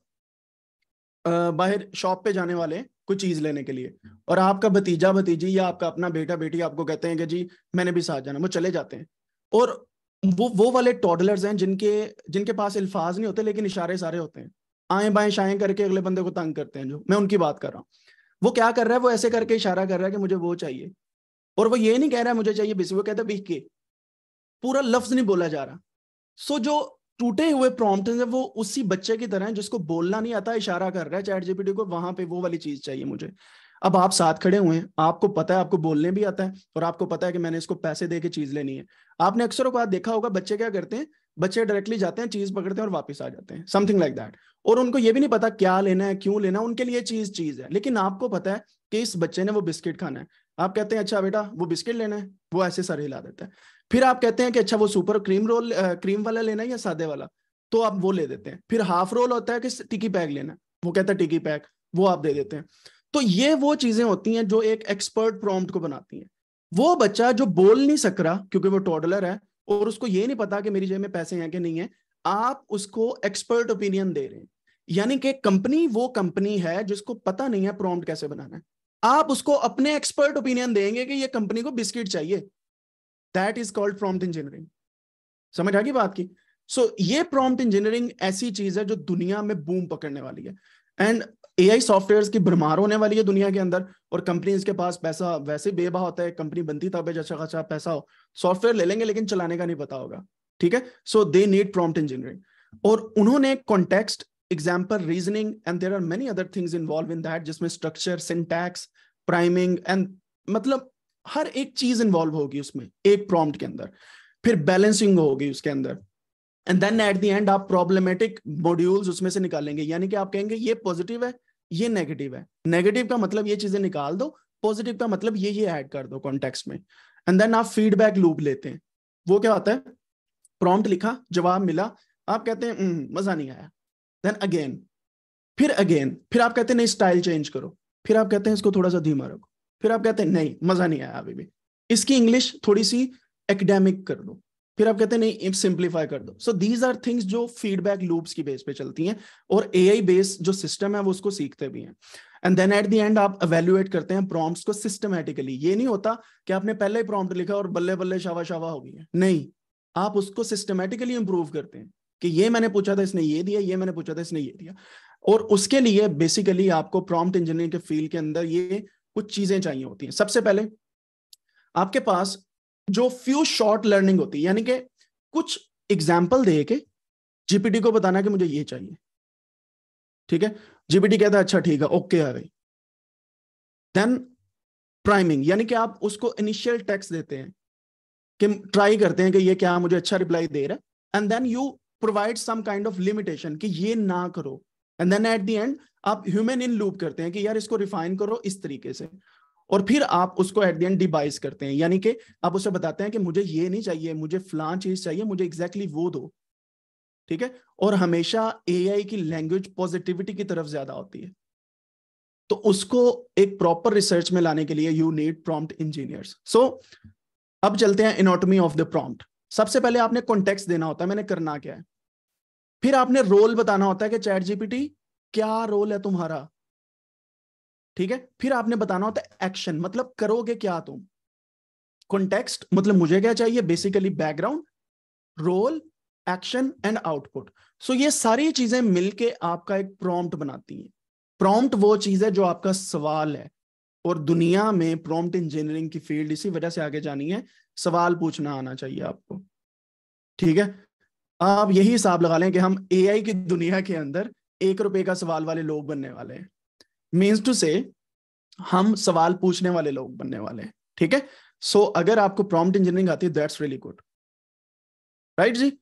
बाहर शॉप पे जाने वाले कोई चीज लेने के लिए और आपका भतीजा भतीजी या आपका अपना बेटा बेटी आपको कहते हैं कि जी मैंने भी साथ जाना वो चले जाते हैं और वो वो वाले टॉडलर्स हैं जिनके जिनके पास अल्फाज नहीं होते लेकिन इशारे सारे होते हैं आए बाएं शाएं करके अगले बंदे को तंग करते हैं जो मैं उनकी बात कर रहा हूँ वो क्या कर रहा है वो ऐसे करके इशारा कर रहा है कि मुझे वो चाहिए और वो ये नहीं कह रहा है मुझे चाहिए बीस वो कहता है के पूरा लफ्ज नहीं बोला जा रहा सो जो टूटे हुए प्रॉम्प्ट हैं वो उसी बच्चे की तरह हैं जिसको बोलना नहीं आता इशारा कर रहा है चैट जीपीटी को वहां पे वो वाली चीज चाहिए मुझे अब आप साथ खड़े हुए हैं आपको पता है आपको बोलने भी आता है और आपको पता है कि मैंने इसको पैसे दे के चीज लेनी है आपने अक्सर को आज देखा होगा बच्चे क्या करते हैं बच्चे डायरेक्टली जाते हैं चीज पकड़ते हैं और वापस आ जाते हैं समथिंग लाइक दैट और उनको ये भी नहीं पता क्या लेना है क्यों लेना है उनके लिए चीज चीज है लेकिन आपको पता है कि इस बच्चे ने वो बिस्किट खाना है आप कहते हैं अच्छा बेटा वो बिस्किट लेना है वो ऐसे सर हिला देते हैं फिर आप कहते हैं कि अच्छा वो सुपर क्रीम रोल क्रीम वाला लेना है या सादे वाला तो आप वो ले देते हैं फिर हाफ रोल होता है कि टिकी पैक लेना वो कहता है टिकी पैक वो आप दे देते हैं तो ये वो चीजें होती हैं जो एक एक्सपर्ट प्रॉम्प्ट को बनाती हैं वो बच्चा जो बोल नहीं सक रहा क्योंकि वो टॉडलर है और उसको ये नहीं पता कि मेरी जेब में पैसे हैं कि नहीं है आप उसको एक्सपर्ट ओपिनियन दे रहे हैं यानी कि कंपनी वो कंपनी है जिसको पता नहीं है प्रॉम्प्ट कैसे बनाना है आप उसको अपने एक्सपर्ट ओपिनियन देंगे कि ये कंपनी को बिस्किट चाहिए that is called prompt engineering समझ आ गई बात की सो so, ये प्रॉम्प्ट इंजीनियरिंग ऐसी चीज है जो दुनिया में बूम पकड़ने वाली है एंड ए आई सॉफ्टवेयर की भरमार होने वाली है दुनिया के अंदर और कंपनीज के पास पैसा वैसे बेबा होता है कंपनी बनती तब है जैसा खासा पैसा हो सॉफ्टवेयर ले लेंगे लेकिन चलाने का नहीं पता होगा ठीक है so they need prompt engineering और उन्होंने context example reasoning and there are many other things involved in that जिसमें structure syntax priming and मतलब हर एक चीज इन्वॉल्व होगी उसमें एक प्रॉम्प्ट के अंदर फिर बैलेंसिंग होगी उसके अंदर and then at the end आप प्रॉब्लमेटिक मॉड्यूल्स उसमें से निकालेंगे यानी कि आप कहेंगे ये पॉजिटिव है ये नेगेटिव है नेगेटिव का मतलब ये चीजें निकाल दो पॉजिटिव का मतलब ये ये ऐड कर दो कॉन्टेक्स्ट में एंड देन आप फीडबैक लूप लेते हैं वो क्या होता है प्रॉम्प्ट लिखा जवाब मिला आप कहते हैं हम्म, मजा नहीं आया देन अगेन फिर अगेन फिर आप कहते हैं नहीं स्टाइल चेंज करो फिर आप कहते हैं इसको थोड़ा सा धीमा रखो फिर आप कहते हैं नहीं मजा नहीं आया अभी भी इसकी इंग्लिश थोड़ी सी एकेडेमिक कर दो फिर आप कहते हैं नहीं सिंप्लीफाई कर दो सो दीज आर थिंग्स जो फीडबैक लूप्स की बेस पे चलती हैं और ए आई बेस जो सिस्टम है वो उसको सीखते भी हैं and then at the end आप अवेल्युएट करते हैं प्रॉम्प्ट्स को सिस्टमेटिकली ये नहीं होता कि आपने पहले ही प्रॉम्प्ट लिखा और बल्ले बल्ले शावा शावा हो गई है नहीं आप उसको सिस्टमेटिकली इंप्रूव करते हैं कि ये मैंने पूछा था इसने ये दिया ये मैंने पूछा था इसने ये दिया और उसके लिए बेसिकली आपको प्रॉम्प्ट इंजीनियरिंग के फील्ड के अंदर ये कुछ चीजें चाहिए होती हैं सबसे पहले आपके पास जो फ्यू शॉर्ट लर्निंग होती है यानी कि कुछ एग्जाम्पल दे के जीपीटी को बताना कि मुझे ये चाहिए ठीक है जीपीटी कहता है अच्छा ठीक है ओके आ गई देन प्राइमिंग यानी कि आप उसको इनिशियल टेक्स्ट देते हैं कि ट्राई करते हैं कि ये क्या मुझे अच्छा रिप्लाई दे रहा है and then you provide some kind of limitation कि ये ना करो and then at the end आप ह्यूमन इन लूप करते हैं कि यार इसको रिफाइन करो इस तरीके से और फिर आप उसको एट द एंड डिवाइस करते हैं यानी कि आप उसे बताते हैं कि मुझे ये नहीं चाहिए मुझे फलां चीज चाहिए मुझे एग्जैक्टली exactly वो दो ठीक है और हमेशा एआई की लैंग्वेज पॉजिटिविटी की तरफ ज्यादा होती है तो उसको एक प्रॉपर रिसर्च में लाने के लिए you need prompt engineers so अब चलते हैं इनोटमी ऑफ द प्रॉम्प्ट सबसे पहले आपने कॉन्टेक्स्ट देना होता है मैंने करना क्या है फिर आपने रोल बताना होता है कि चैट जीपीटी क्या रोल है तुम्हारा ठीक है फिर आपने बताना होता है एक्शन मतलब करोगे क्या तुम कॉन्टेक्स्ट मतलब मुझे क्या चाहिए basically background role action and output so ये सारी चीजें मिलके आपका एक प्रॉम्प्ट बनाती हैं प्रॉम्प्ट वो चीज है जो आपका सवाल है और दुनिया में प्रॉम्प्ट इंजीनियरिंग की फील्ड इसी वजह से आगे जानी है सवाल पूछना आना चाहिए आपको ठीक है आप यही हिसाब लगा लें कि हम एआई की दुनिया के अंदर एक रुपए का सवाल वाले लोग बनने वाले हैं मीन्स टू से हम सवाल पूछने वाले लोग बनने वाले हैं ठीक है सो so, अगर आपको प्रॉम्प्ट इंजीनियरिंग आती है दैट्स रियली गुड राइट जी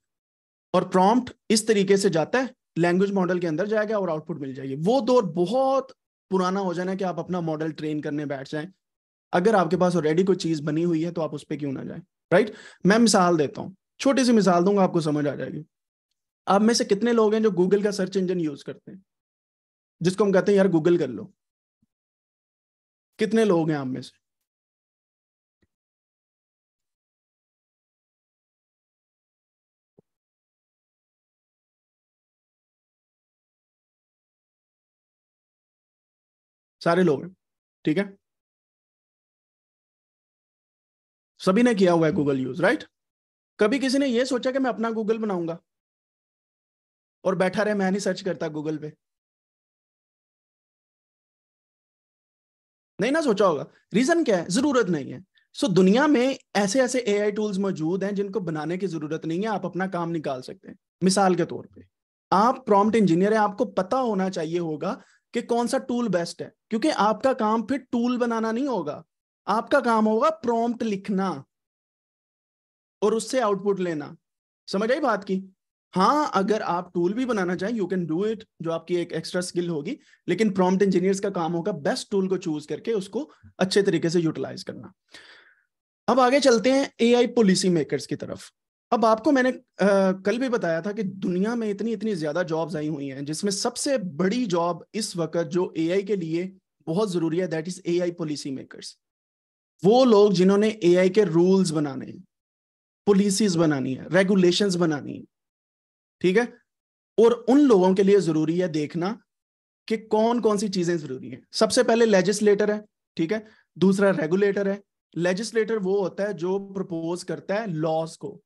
और प्रॉम्प्ट इस तरीके से जाता है लैंग्वेज मॉडल के अंदर जाएगा और आउटपुट मिल जाएगी वो दौर बहुत पुराना हो जाना कि आप अपना मॉडल ट्रेन करने बैठ जाएं अगर आपके पास ऑलरेडी कोई चीज बनी हुई है तो आप उस पर क्यों ना जाए राइट मैं मिसाल देता हूँ छोटी सी मिसाल दूंगा आपको समझ आ जाएगी आप में से कितने लोग हैं जो गूगल का सर्च इंजन यूज करते हैं जिसको हम कहते हैं यार गूगल कर लो कितने लोग हैं आप में से सारे लोग हैं ठीक है सभी ने किया हुआ है गूगल यूज राइट कभी किसी ने यह सोचा कि मैं अपना गूगल बनाऊंगा और बैठा रहे मैं नहीं सर्च करता गूगल पे नहीं ना सोचा होगा रीजन क्या है जरूरत नहीं है सो so, दुनिया में ऐसे ऐसे आई टूल्स मौजूद हैं जिनको बनाने की जरूरत नहीं है आप अपना काम निकाल सकते हैं मिसाल के तौर पे आप प्रॉम्प्ट इंजीनियर हैं आपको पता होना चाहिए होगा कि कौन सा टूल बेस्ट है क्योंकि आपका काम फिर टूल बनाना नहीं होगा आपका काम होगा प्रॉम्प्ट लिखना और उससे आउटपुट लेना समझ आई बात की हाँ अगर आप टूल भी बनाना चाहें यू कैन डू इट जो आपकी एक एक्स्ट्रा स्किल होगी लेकिन प्रॉम्प्ट इंजीनियर्स का काम होगा बेस्ट टूल को चूज करके उसको अच्छे तरीके से यूटिलाइज करना अब आगे चलते हैं एआई पॉलिसी मेकर्स की तरफ अब आपको मैंने आ, कल भी बताया था कि दुनिया में इतनी इतनी ज्यादा जॉब्स आई हुई हैं जिसमें सबसे बड़ी जॉब इस वक्त जो एआई के लिए बहुत जरूरी है that is AI policy makers वो लोग जिन्होंने आई के रूल्स बनाने हैं पॉलिसीज बनानी है रेगुलेशंस बनानी है ठीक है और उन लोगों के लिए जरूरी है देखना कि कौन कौन सी चीजें जरूरी हैं सबसे पहले लेजिस्लेटर है ठीक है दूसरा रेगुलेटर है लेजिस्लेटर वो होता है जो प्रपोज करता है लॉज को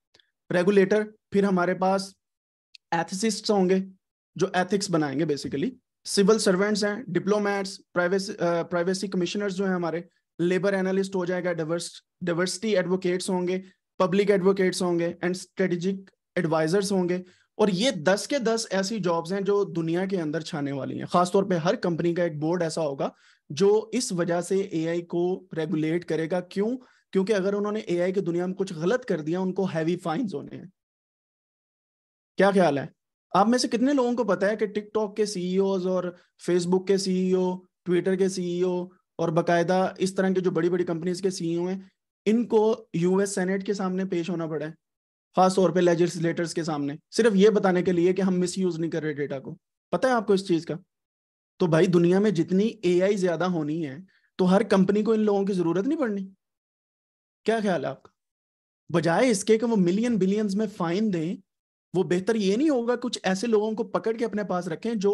रेगुलेटर फिर हमारे पास एथिसिस्ट होंगे जो एथिक्स बनाएंगे बेसिकली सिविल सर्वेंट्स हैं डिप्लोमैट्स प्राइवेसी प्राइवेसी कमिश्नर्स जो हैं हमारे लेबर एनालिस्ट हो जाएगा डाइवर्सिटी एडवोकेट्स होंगे पब्लिक एडवोकेट्स होंगे एंड स्ट्रेटेजिक एडवाइजर्स होंगे और ये दस के दस ऐसी जॉब्स हैं जो दुनिया के अंदर छाने वाली हैं खासतौर पे हर कंपनी का एक बोर्ड ऐसा होगा जो इस वजह से एआई को रेगुलेट करेगा क्यों क्योंकि अगर उन्होंने एआई की दुनिया में कुछ गलत कर दिया उनको हैवी फाइन्स होने हैं क्या ख्याल है आप में से कितने लोगों को पता है कि टिकटॉक के सीईओ e और फेसबुक के सीईओ ट्विटर e के सीईओ और बाकायदा इस तरह के जो बड़ी बड़ी कंपनीज के सीईओ e हैं इनको यूएस सेनेट के सामने पेश होना पड़ा है खास तौर पे लेजिस्लेटर्स के सामने सिर्फ ये बताने के लिए कि हम मिस यूज नहीं कर रहे डेटा को पता है आपको इस चीज का तो भाई दुनिया में जितनी ए ज्यादा होनी है तो हर कंपनी को इन लोगों की जरूरत नहीं पड़नी क्या ख्याल है आपका बजाय इसके कि वो मिलियन बिलियंस में फाइन दें वो बेहतर ये नहीं होगा कुछ ऐसे लोगों को पकड़ के अपने पास रखें जो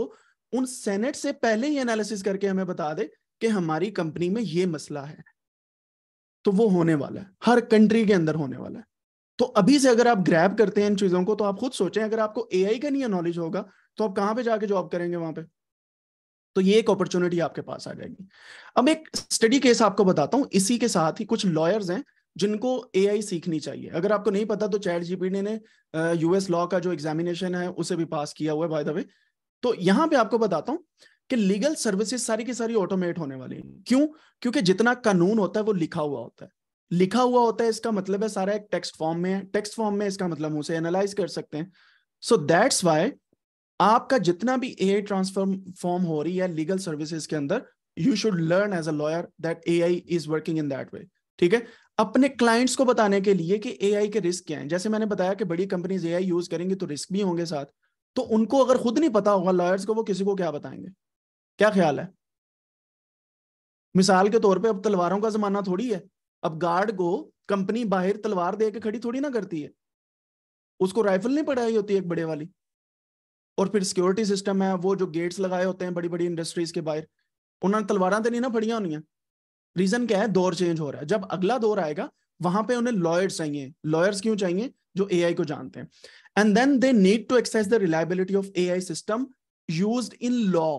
उन सेनेट से पहले ही एनालिसिस करके हमें बता दे कि हमारी कंपनी में ये मसला है तो वो होने वाला है हर कंट्री के अंदर होने वाला है तो अभी से अगर आप ग्रैब करते हैं इन चीजों को तो आप खुद सोचें अगर आपको ए का नहीं नॉलेज होगा तो आप कहां पे जाके जॉब करेंगे वहां पे तो ये एक अपॉर्चुनिटी आपके पास आ जाएगी अब एक स्टडी केस आपको बताता हूं इसी के साथ ही कुछ लॉयर्स हैं जिनको ए सीखनी चाहिए अगर आपको नहीं पता तो चैट जीपीडी ने यूएस लॉ का जो एग्जामिनेशन है उसे भी पास किया हुआ है बाय द वे तो यहां पे आपको बताता हूँ कि लीगल सर्विसेज सारी की सारी ऑटोमेट होने वाली है हम्म। क्यों क्योंकि जितना कानून होता है वो लिखा हुआ होता है लिखा हुआ होता है इसका मतलब है सारा एक टेक्स्ट फॉर्म में है टेक्स्ट फॉर्म में इसका मतलब उसे एनालाइज कर सकते हैं सो दैट्स वाई आपका जितना भी ए आई ट्रांसफर फॉर्म हो रही है लीगल सर्विसेज के अंदर you should learn as a lawyer that A I is working in that way ठीक है अपने क्लाइंट्स को बताने के लिए कि ए आई के रिस्क क्या है जैसे मैंने बताया कि बड़ी कंपनीज ए आई यूज करेंगी तो रिस्क भी होंगे साथ तो उनको अगर खुद नहीं पता होगा लॉयर्स को वो किसी को क्या बताएंगे क्या ख्याल है मिसाल के तौर पे अब तलवारों का जमाना थोड़ी है अब गार्ड को कंपनी बाहर तलवार दे के खड़ी थोड़ी ना करती है उसको राइफल नहीं पड़ाई होती एक बड़े वाली और फिर सिक्योरिटी सिस्टम है वो जो गेट्स लगाए होते हैं बड़ी बड़ी इंडस्ट्रीज के बाहर उन्होंने तलवारा तो नहीं ना फड़िया होनी रीजन क्या है दौर चेंज हो रहा है जब अगला दौर आएगा वहां पे उन्हें लॉयर्स चाहिए लॉयर्स क्यों चाहिए जो ए को जानते हैं and then they need to access the reliability of a system use in law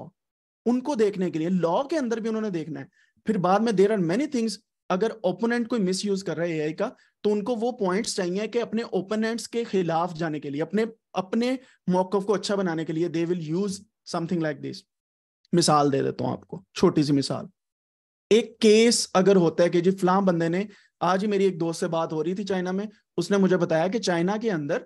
उनको देखने के लिए लॉ के अंदर भी उन्होंने देखना है फिर बाद में देर आर मेनी थिंग्स अगर ओपोनेंट कोई मिस कर रहा है ए का तो उनको वो पॉइंट्स चाहिए कि अपने ओपोनेंट्स के खिलाफ जाने के लिए अपने अपने मौकफ को अच्छा बनाने के लिए they will use something like this मिसाल दे देता हूँ आपको छोटी सी मिसाल एक केस अगर होता है कि जी फ्लाम बंदे ने आज ही मेरी एक दोस्त से बात हो रही थी चाइना में उसने मुझे बताया कि चाइना के अंदर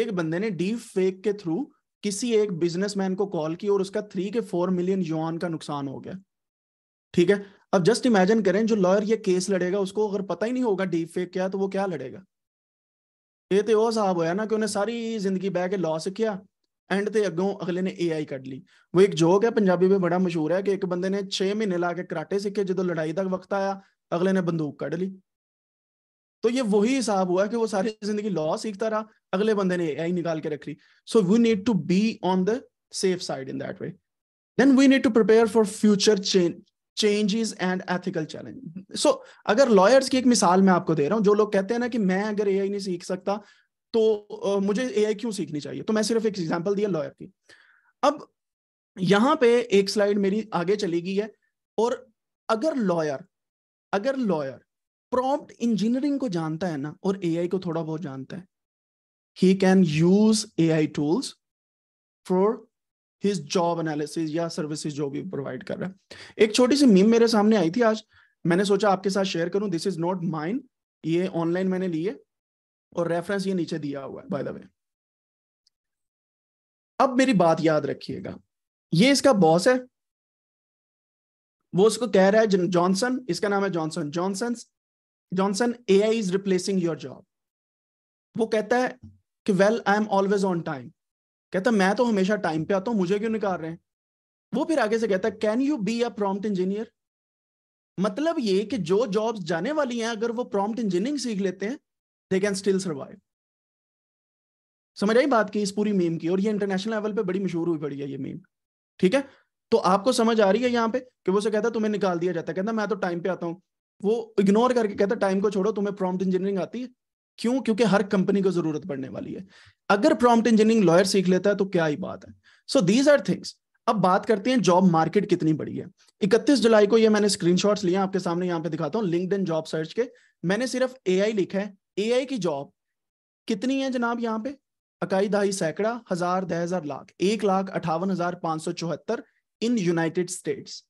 एक बंदे ने डीप फेक के थ्रू किसी एक बिजनेसमैन को कॉल की और उसका थ्री के फोर मिलियन युआन का नुकसान हो गया ठीक है अब जस्ट इमेजिन करें जो लॉयर ये केस लड़ेगा उसको अगर पता ही नहीं होगा डीप फेक क्या तो वो क्या लड़ेगा ये तो वो साहब होया ना कि उन्हें सारी जिंदगी बह के लॉस किया एंड ते अगों अगले ने एआई कर ली वो एक जोक है पंजाबी में बड़ा मशहूर है कि एक बंदे ने छह महीने ला के कराटे सीखे जो लड़ाई तक वक्त आया अगले ने बंदूक कड़ ली तो ये वही हिसाब हुआ कि वो सारी जिंदगी लॉ सीखता रहा अगले बंदे ने यही निकाल के रख ली so we need to be on the safe side in that way then we need to prepare for future changes and ethical challenge so अगर लॉयर्स की एक मिसाल मैं आपको दे रहा हूँ जो लोग कहते हैं ना कि मैं अगर आई नहीं सीख सकता तो uh, मुझे आई क्यों सीखनी चाहिए तो मैं सिर्फ एक एग्जाम्पल दिया लॉयर की अब यहाँ पे एक स्लाइड मेरी आगे चली गई है और अगर लॉयर अगर लॉयर प्रॉम्प्ट इंजीनियरिंग को जानता है ना और एआई को थोड़ा बहुत जानता है ही can use AI tools for his job analysis या सर्विसेज जो भी प्रोवाइड कर रहा है एक छोटी सी मीम मेरे सामने आई थी आज मैंने सोचा आपके साथ शेयर करूं दिस इज नॉट माइंड ये ऑनलाइन मैंने लिए और रेफरेंस ये नीचे दिया हुआ है बाय द वे अब मेरी बात याद रखिएगा ये इसका बॉस है वो उसको कह रहा है जॉनसन इसका नाम है Johnson Johnson Johnson A I is replacing your job वो कहता है कि well I am always on time कहता मैं तो हमेशा टाइम पे आता हूं मुझे क्यों निकाल रहे हैं वो फिर आगे से कहता है can you be a prompt engineer मतलब ये कि जो जॉब्स जाने वाली हैं अगर वो प्रॉम्प्ट इंजीनियरिंग सीख लेते हैं दे कैन स्टिल सर्वाइव समझ आई बात की इस पूरी मीम की और ये इंटरनेशनल लेवल पे बड़ी मशहूर हुई पड़ी है ये मीम ठीक है तो आपको समझ आ रही है यहाँ पे कि वो से कहता है तुम्हें निकाल दिया जाता है कहता मैं तो टाइम पे आता हूँ वो इग्नोर करके कहता टाइम को छोड़ो तुम्हें प्रॉम्प्ट इंजीनियरिंग आती है क्यों क्योंकि हर कंपनी को जरूरत पड़ने वाली है अगर प्रॉम्प्ट इंजीनियरिंग लॉयर सीख लेता है तो क्या ही बात है सो दीज आर थिंग्स अब बात करते हैं जॉब मार्केट कितनी बड़ी है 31 जुलाई को ये मैंने स्क्रीनशॉट्स लिए आपके सामने यहाँ पे दिखाता हूँ लिंक्डइन जॉब सर्च के मैंने सिर्फ एआई लिखा है एआई की जॉब कितनी है जनाब यहाँ पे अकाई दहाई सैकड़ा हजार दह हजार लाख एक लाख अठावन हजार पांच सौ चौहत्तर इन यूनाइटेड स्टेट्स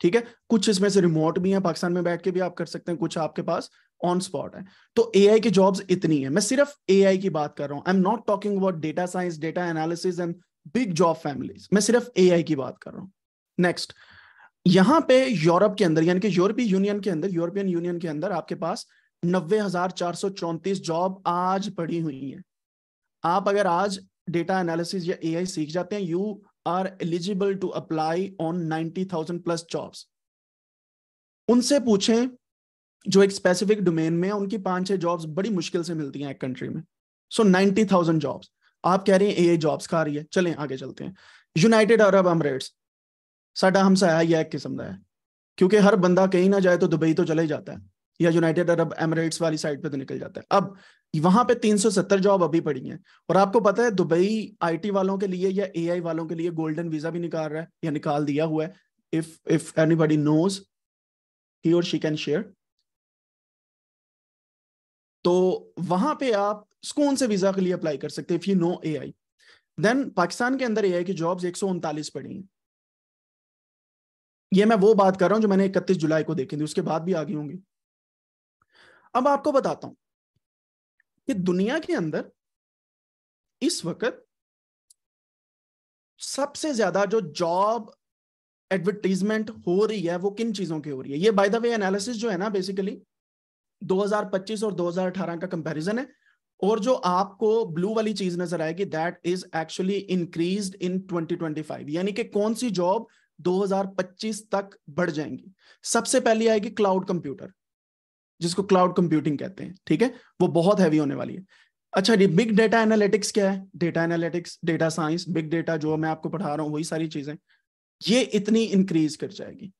ठीक है कुछ इसमें से रिमोट भी है पाकिस्तान में बैठ के भी आप कर सकते हैं कुछ आपके पास ऑन स्पॉट है तो ए की जॉब्स इतनी है मैं सिर्फ ए की बात कर रहा हूं I am not talking about data science data analysis and big job families मैं सिर्फ ए की बात कर रहा हूँ नेक्स्ट यहां पे यूरोप के अंदर यानी कि यूरोपीय यूनियन के अंदर यूरोपियन यूनियन के अंदर आपके पास नब्बे हजार चार सौ चौंतीस जॉब आज पड़ी हुई है आप अगर आज डेटा एनालिसिस या ए सीख जाते हैं you are eligible to apply on ninety thousand plus jobs उनसे पूछें जो एक स्पेसिफिक डोमेन में उनकी पांच छह जॉब्स बड़ी मुश्किल से मिलती हैं एक कंट्री में सो नाइनटी थाउजेंड जॉब्स आप कह रहे हैं ए जॉब्स का आ रही है चलें आगे चलते हैं यूनाइटेड अरब अमरेट्स साडा हमसाया ही किस्म का है क्योंकि हर बंदा कहीं ना जाए तो दुबई तो चले जाता है या यूनाइटेड अरब एमिरेट्स वाली साइड पे तो निकल जाता है अब वहां पे 370 जॉब अभी पड़ी हैं और आपको पता है दुबई आईटी वालों के लिए या एआई वालों के लिए गोल्डन वीजा भी निकाल रहा है या निकाल दिया हुआ है if if anybody knows he और शी कैन शेयर तो वहां पे आप सुकून से वीजा के लिए अप्लाई कर सकते if you know A then Pakistan के अंदर ए की जॉब एक पड़ी हैं ये मैं वो बात कर रहा हूं जो मैंने इकतीस जुलाई को देखी थी उसके बाद भी आ गई होंगी अब आपको बताता हूं कि दुनिया के अंदर इस वक्त सबसे ज्यादा जो जॉब एडवर्टीजमेंट हो रही है वो किन चीजों की हो रही है ये बाय द वे एनालिसिस जो है ना बेसिकली 2025 और 2018 का कंपैरिजन है और जो आपको ब्लू वाली चीज नजर आएगी that is actually increase in 2025 यानी कि कौन सी जॉब 2025 तक बढ़ जाएंगी सबसे पहली आएगी क्लाउड कंप्यूटर जिसको क्लाउड कंप्यूटिंग कहते हैं ठीक है वो बहुत हैवी होने वाली है अच्छा जी बिग डेटा एनालिटिक्स क्या है data analytics data science big data जो मैं आपको पढ़ा रहा हूँ वही सारी चीजें ये इतनी इंक्रीज कर जाएगी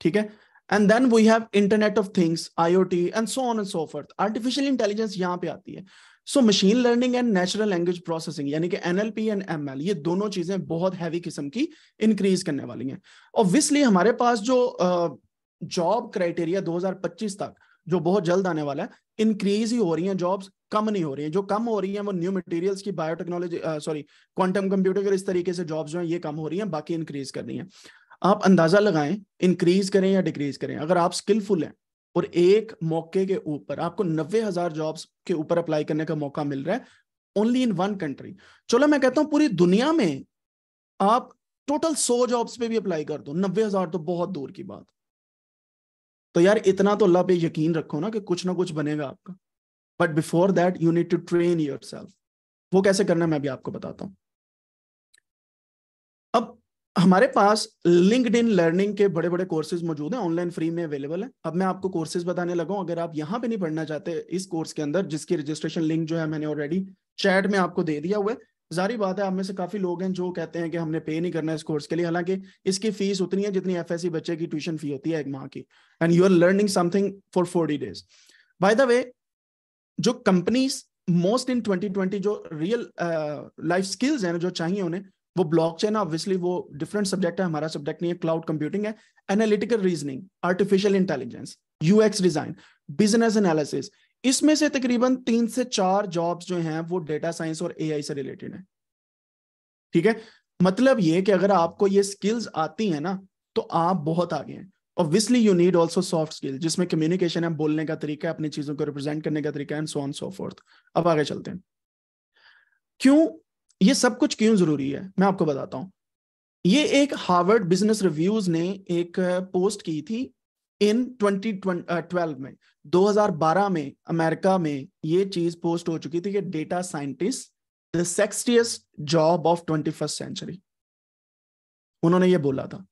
ठीक है and then we have internet of things IoT and so on and so forth artificial intelligence यहाँ पे आती है so machine learning and natural language processing यानी कि एनएलपी एंड एमएल ये दोनों चीजें बहुत हैवी किस्म की इंक्रीज करने वाली हैं ऑब्वियसली हमारे पास जो जॉब uh, क्राइटेरिया 2025 तक जो बहुत जल्द आने वाला है इंक्रीज ही हो रही हैं जॉब्स कम नहीं हो रही हैं जो कम हो रही हैं वो न्यू मटेरियल्स की बायोटेक्नोलॉजी सॉरी क्वांटम कंप्यूटर इस तरीके से जॉब्स जो है ये कम हो रही हैं बाकी इंक्रीज कर रही है आप अंदाजा लगाएं इंक्रीज करें या डिक्रीज करें अगर आप स्किलफुल हैं और एक मौके के ऊपर आपको नब्बे हजार जॉब्स के ऊपर अप्लाई करने का मौका मिल रहा है ओनली इन वन कंट्री चलो मैं कहता हूं पूरी दुनिया में आप टोटल सौ जॉब्स पे भी अप्लाई कर दो नब्बे हजार तो बहुत दूर की बात तो यार इतना तो अल्लाह पे यकीन रखो ना कि कुछ ना कुछ बनेगा आपका but before that you need to train yourself वो कैसे करना है मैं भी आपको बताता हूँ अब हमारे पास लिंकड इन लर्निंग के बड़े बड़े कोर्सेज मौजूद हैं ऑनलाइन फ्री में अवेलेबल है अब मैं आपको कोर्सेज बताने लगा अगर आप यहां पे नहीं पढ़ना चाहते इस कोर्स के अंदर जिसकी रजिस्ट्रेशन लिंक जो है मैंने ऑलरेडी चैट में आपको दे दिया हुआ है जारी बात है आप में से काफी लोग हैं जो कहते हैं कि हमने पे नहीं करना इस कोर्स के लिए हालांकि इसकी फीस उतनी है जितनी एफ बच्चे की ट्यूशन फी होती है एक माह की and you are learning something for forty days by the way जो कंपनीज मोस्ट इन 2020 जो रियल लाइफ स्किल्स हैं जो चाहिए उन्हें वो चेन ऑब्वियसली वो डिफरेंट सब्जेक्ट है हमारा सब्जेक्ट नहीं है क्लाउड कंप्यूटिंग है analytical reasoning artificial intelligence UX design business analysis इसमें से तकरीबन तीन से चार जॉब्स जो हैं वो डेटा साइंस और एआई से रिलेटेड हैं ठीक है मतलब ये कि अगर आपको ये स्किल्स आती हैं ना तो आप बहुत आगे हैं obviously you need also soft skill जिसमें कम्युनिकेशन है बोलने का तरीका है अपनी चीजों को रिप्रेजेंट करने का तरीका and so on so forth अब आगे चलते हैं क्यों ये सब कुछ क्यों जरूरी है मैं आपको बताता हूं ये एक हार्वर्ड बिजनेस रिव्यूज ने एक पोस्ट की थी इन 2012 uh, में 2012 में अमेरिका में ये चीज पोस्ट हो चुकी थी कि data scientist the sexiest job of twenty first century उन्होंने ये बोला था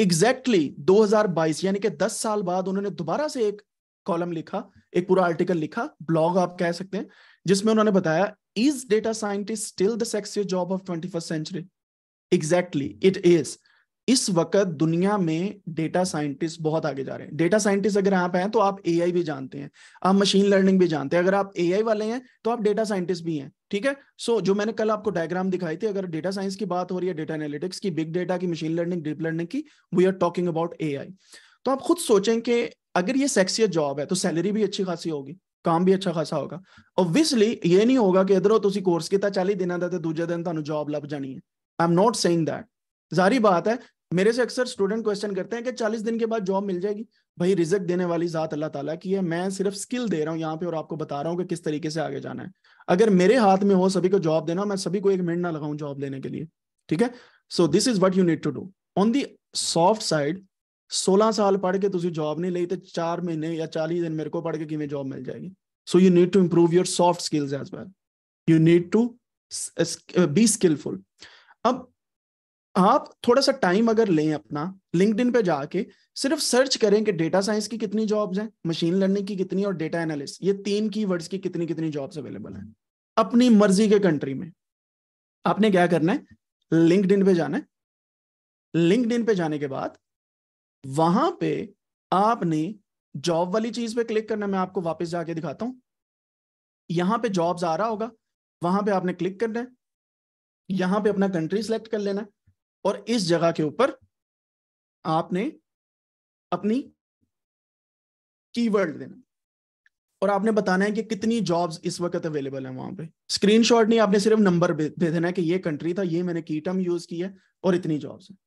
एग्जैक्टली exactly 2022 यानी कि 10 साल बाद उन्होंने दोबारा से एक कॉलम लिखा एक पूरा आर्टिकल लिखा ब्लॉग आप कह सकते हैं जिसमें उन्होंने बताया is data scientist still the sexiest job of twenty first century exactly it is इस वक्त दुनिया में डेटा साइंटिस्ट बहुत आगे जा रहे हैं डेटा साइंटिस्ट अगर आप हैं तो आप ए भी जानते हैं आप मशीन लर्निंग भी जानते हैं अगर आप ए वाले हैं तो आप डेटा साइंटिस्ट भी हैं ठीक है सो so, जो मैंने कल आपको डायग्राम दिखाई थी अगर डेटा साइंस की बात हो रही है डेटा एनालिटिक्स की बिग डेटा की मशीन लर्निंग डीप लर्निंग की we are talking about A तो आप खुद सोचें कि अगर ये सेक्सियर जॉब है तो सैलरी भी अच्छी खासी होगी काम भी अच्छा खासा होगा ऑब्वियसली ये नहीं होगा कि ਇਧਰੋਂ कोर्स ਕੋਰਸ चाली दिन का ਦਾ ਤੇ ਦੂਜੇ ਦਿਨ ਤੁਹਾਨੂੰ ਜੌਬ ਲੱਭ ਜਾਣੀ ਹੈ ਆਮ ਨਾਟ ਸੇਇੰਗ ਥੈਟ ਜ਼ਾਰੀ मेरे से अक्सर स्टूडेंट क्वेश्चन करते हैं कि चालीस दिन के बाद जॉब मिल जाएगी भाई रिजल्ट देने वाली जात अल्लाह ताला की है मैं सिर्फ स्किल दे रहा हूँ यहाँ पे और आपको बता रहा हूँ कि किस तरीके से आगे जाना है अगर मेरे हाथ में हो सभी को जॉब देना मैं सभी को एक मिनट ना लगाऊ जॉब लेने के लिए ठीक है so this is what you need to do on the soft side सोलह साल पढ़ के तुम जॉब नहीं ली तो चार महीने या चालीस दिन मेरे को पढ़ के कि मैं जॉब मिल जाएगी so you need to improve your soft skills as well you need to be skilful अब आप थोड़ा सा टाइम अगर लें अपना लिंकड पे जाके सिर्फ सर्च करें कि डेटा साइंस की कितनी जॉब्स हैं मशीन लर्निंग की कितनी और डेटा एनालिस्ट ये तीन की वर्ड्स की कितनी कितनी जॉब्स अवेलेबल हैं अपनी मर्जी के कंट्री में आपने क्या करना है लिंकड पे जाना है लिंकड पे जाने के बाद वहां पे आपने जॉब वाली चीज पे क्लिक करना मैं आपको वापस जाके दिखाता हूं यहां पे जॉब्स आ रहा होगा वहां पे आपने क्लिक करना है यहां पे अपना कंट्री सेलेक्ट कर लेना है और इस जगह के ऊपर आपने अपनी कीवर्ड देना और आपने बताना है कि कितनी जॉब्स इस वक्त अवेलेबल हैं वहां पे स्क्रीनशॉट नहीं आपने सिर्फ नंबर दे देना है कि ये कंट्री था ये मैंने की टर्म यूज की है और इतनी जॉब्स हैं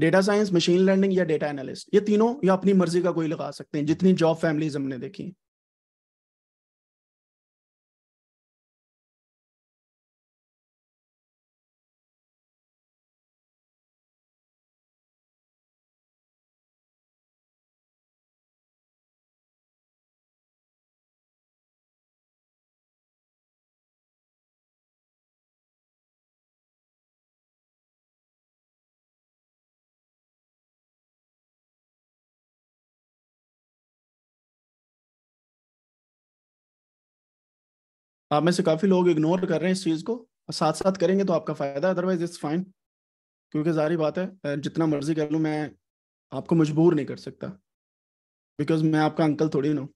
डेटा साइंस मशीन लर्निंग या डेटा एनालिस्ट ये तीनों या अपनी मर्जी का कोई लगा सकते हैं जितनी जॉब फैमिलीज हमने देखी है आप में से काफी लोग इग्नोर कर रहे हैं इस चीज को साथ साथ करेंगे तो आपका फायदा अदरवाइज इट्स फाइन क्योंकि जारी बात है जितना मर्जी कर लूँ मैं आपको मजबूर नहीं कर सकता बिकॉज मैं आपका अंकल थोड़ी ना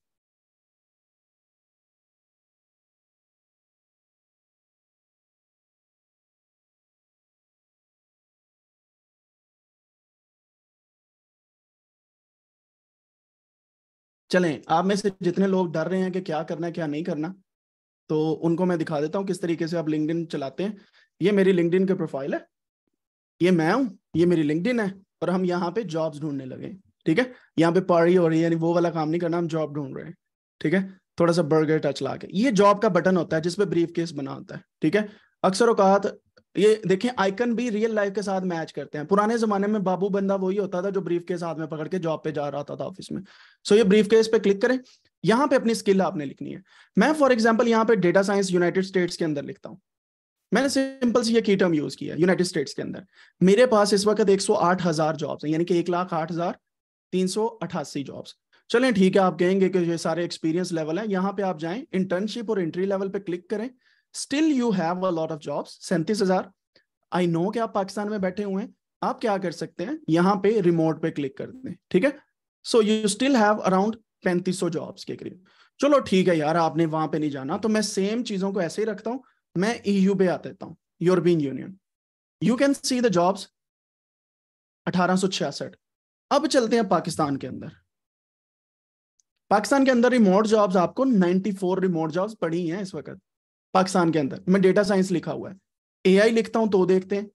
चलें आप में से जितने लोग डर रहे हैं कि क्या करना है क्या नहीं करना तो उनको मैं दिखा देता हूँ किस तरीके से आप लिंकड चलाते हैं ये मेरी लिंकड की प्रोफाइल है ये मैं हूँ ये मेरी लिंकड है और हम यहाँ पे जॉब्स ढूंढने लगे ठीक है यहाँ पे पढ़ी हो रही है यानी वो वाला काम नहीं करना हम जॉब ढूंढ रहे हैं ठीक है थोड़ा सा बर्गर टच ला के ये जॉब का बटन होता है जिसपे ब्रीफ केस बना होता है ठीक है अक्सर औकात ये देखें आइकन भी रियल लाइफ के साथ मैच करते हैं पुराने जमाने में बाबू बंदा वही होता था जो ब्रीफ केस हाथ में पकड़ के जॉब पे जा रहा था ऑफिस में सो so, ये ब्रीफ केस पे क्लिक करें यहाँ पे अपनी स्किल आपने लिखनी है मैं फॉर एग्जाम्पल यहाँ पे डेटा साइंस यूनाइटेड स्टेट्स के अंदर लिखता हूँ मैंने सिंपल सी ये की टर्म यूज किया यूनाइटेड स्टेट्स के अंदर मेरे पास इस वक्त एक जॉब्स हैं यानी कि एक लाख आठ हजार तीन सौ अठासी जॉब्स चलें ठीक है आप कहेंगे कि ये सारे एक्सपीरियंस लेवल है यहाँ पे आप जाएं इंटर्नशिप और एंट्री लेवल पे क्लिक करें still you have a lot of jobs सैंतीस हजार आई नो कि आप पाकिस्तान में बैठे हुए हैं आप क्या कर सकते हैं यहाँ पे रिमोट पे क्लिक कर दें ठीक है so you still have around पैंतीस सौ जॉब्स के करीब चलो ठीक है यार आपने वहां पे नहीं जाना तो मैं सेम चीजों को ऐसे ही रखता हूं मैं ईयू e पे आ देता हूं European Union you can see the jobs अठारह अब चलते हैं पाकिस्तान के अंदर पाकिस्तान के अंदर रिमोट जॉब्स आपको 94 रिमोट जॉब्स पड़ी हैं इस वक्त पाकिस्तान के अंदर मैं डेटा साइंस लिखा हुआ है एआई लिखता हूं तो देखते हैं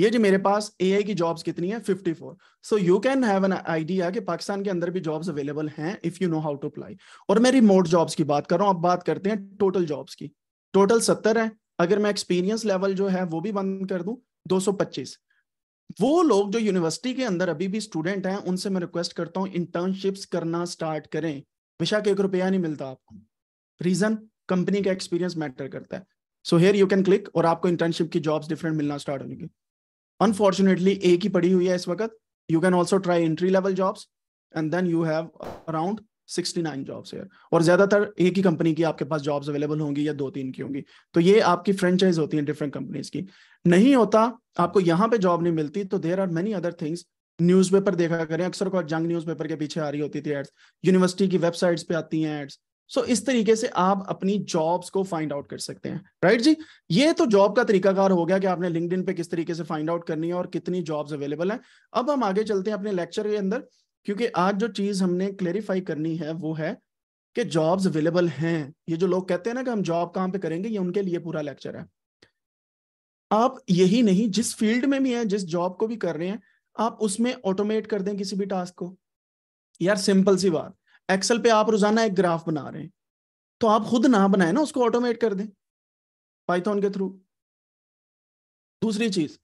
ये जी मेरे पास एआई की जॉब्स कितनी है 54 so you can have an idea कि पाकिस्तान के अंदर भी जॉब्स अवेलेबल हैं if you know how to apply और मैं रिमोट जॉब्स की बात कर रहा हूं अब बात करते हैं टोटल जॉब्स की टोटल सत्तर है अगर मैं एक्सपीरियंस लेवल जो है वो भी बंद कर दू दो वो लोग जो यूनिवर्सिटी के अंदर अभी भी स्टूडेंट हैं उनसे मैं रिक्वेस्ट करता हूं इंटर्नशिप्स करना स्टार्ट करें बेशक एक रुपया नहीं मिलता आपको रीजन कंपनी का एक्सपीरियंस मैटर करता है so here you can click और आपको इंटर्नशिप की जॉब्स डिफरेंट मिलना स्टार्ट की अनफॉर्चुनेटली एक ही पड़ी हुई है इस वक्त you can also try entry level jobs and then you have around nine jobs here और ज्यादातर एक ही कंपनी की आपके पास जॉब्स अवेलेबल होंगी या दो तीन की होंगी तो ये आपकी फ्रेंचाइज होती है डिफरेंट कंपनीज की नहीं होता आपको यहाँ पे जॉब नहीं मिलती तो there are many other things newspaper देखा करें अक्सर जंग न्यूज़पेपर के पीछे आ रही होती थी एड्स यूनिवर्सिटी की वेबसाइट्स पे आती हैं एड्स सो इस तरीके से आप अपनी जॉब्स को फाइंड आउट कर सकते हैं राइट जी ये तो जॉब का तरीकाकार हो गया कि आपने लिंकड पे किस तरीके से फाइंड आउट करनी है और कितनी जॉब्स अवेलेबल हैं अब हम आगे चलते हैं अपने लेक्चर के अंदर क्योंकि आज जो चीज हमने क्लेरिफाई करनी है वो है कि जॉब्स अवेलेबल हैं ये जो लोग कहते हैं ना कि हम जॉब कहाँ पे करेंगे ये उनके लिए पूरा लेक्चर है आप यही नहीं जिस फील्ड में भी हैं जिस जॉब को भी कर रहे हैं आप उसमें ऑटोमेट कर दें किसी भी टास्क को यार सिंपल सी बात एक्सेल पे आप रोजाना एक ग्राफ बना रहे हैं तो आप खुद ना बनाए ना उसको ऑटोमेट कर दें पाइथन के थ्रू दूसरी चीज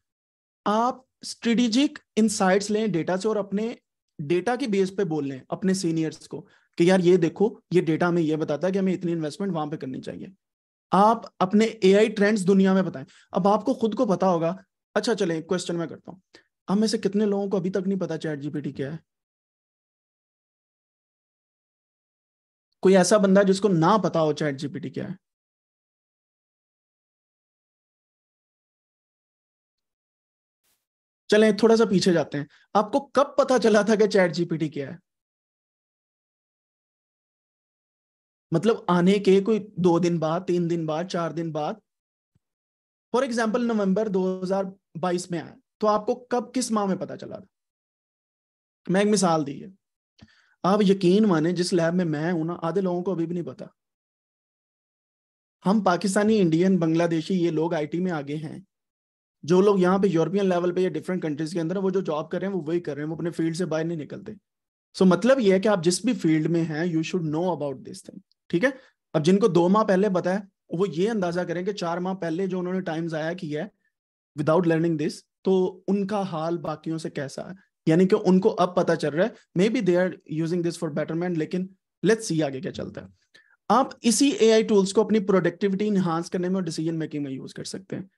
आप स्ट्रेटेजिक इनसाइट्स लें डेटा से और अपने डेटा के बेस पे बोल लें अपने सीनियर्स को कि यार ये देखो ये डेटा हमें ये बताता है कि हमें इतनी इन्वेस्टमेंट वहां पे करनी चाहिए आप अपने एआई ट्रेंड्स दुनिया में बताएं अब आपको खुद को पता होगा अच्छा चले क्वेश्चन मैं करता हूँ हम में से कितने लोगों को अभी तक नहीं पता चैट जीपीटी क्या है कोई ऐसा बंदा जिसको ना पता हो चैट जीपीटी क्या है चलें थोड़ा सा पीछे जाते हैं आपको कब पता चला था कि चैट जीपीटी क्या है मतलब आने के कोई दो दिन बाद तीन दिन बाद चार दिन बाद फॉर एग्जाम्पल नवंबर 2022 में आया तो आपको कब किस माह में पता चला था मैं एक मिसाल दी है आप यकीन माने जिस लैब में मैं हूं ना आधे लोगों को अभी भी नहीं पता हम पाकिस्तानी इंडियन बांग्लादेशी ये लोग आईटी में आगे हैं जो लोग यहाँ पे यूरोपियन लेवल पे या डिफरेंट कंट्रीज के अंदर वो जो जॉब कर रहे हैं वो वही कर रहे हैं वो अपने फील्ड से बाहर नहीं निकलते सो so, मतलब ये है कि आप जिस भी फील्ड में हैं you should know about this thing ठीक है अब जिनको दो माह पहले बताया वो ये अंदाजा करें कि चार माह पहले जो उन्होंने टाइम जया किया है विदाउट लर्निंग दिस तो उनका हाल बाकियों से कैसा है यानी कि उनको अब पता चल रहा है maybe they are using this for betterment लेकिन लेट्स सी आगे क्या चलता है आप इसी ए टूल्स को अपनी प्रोडक्टिविटी इन्हांस करने में और डिसीजन मेकिंग में यूज कर सकते हैं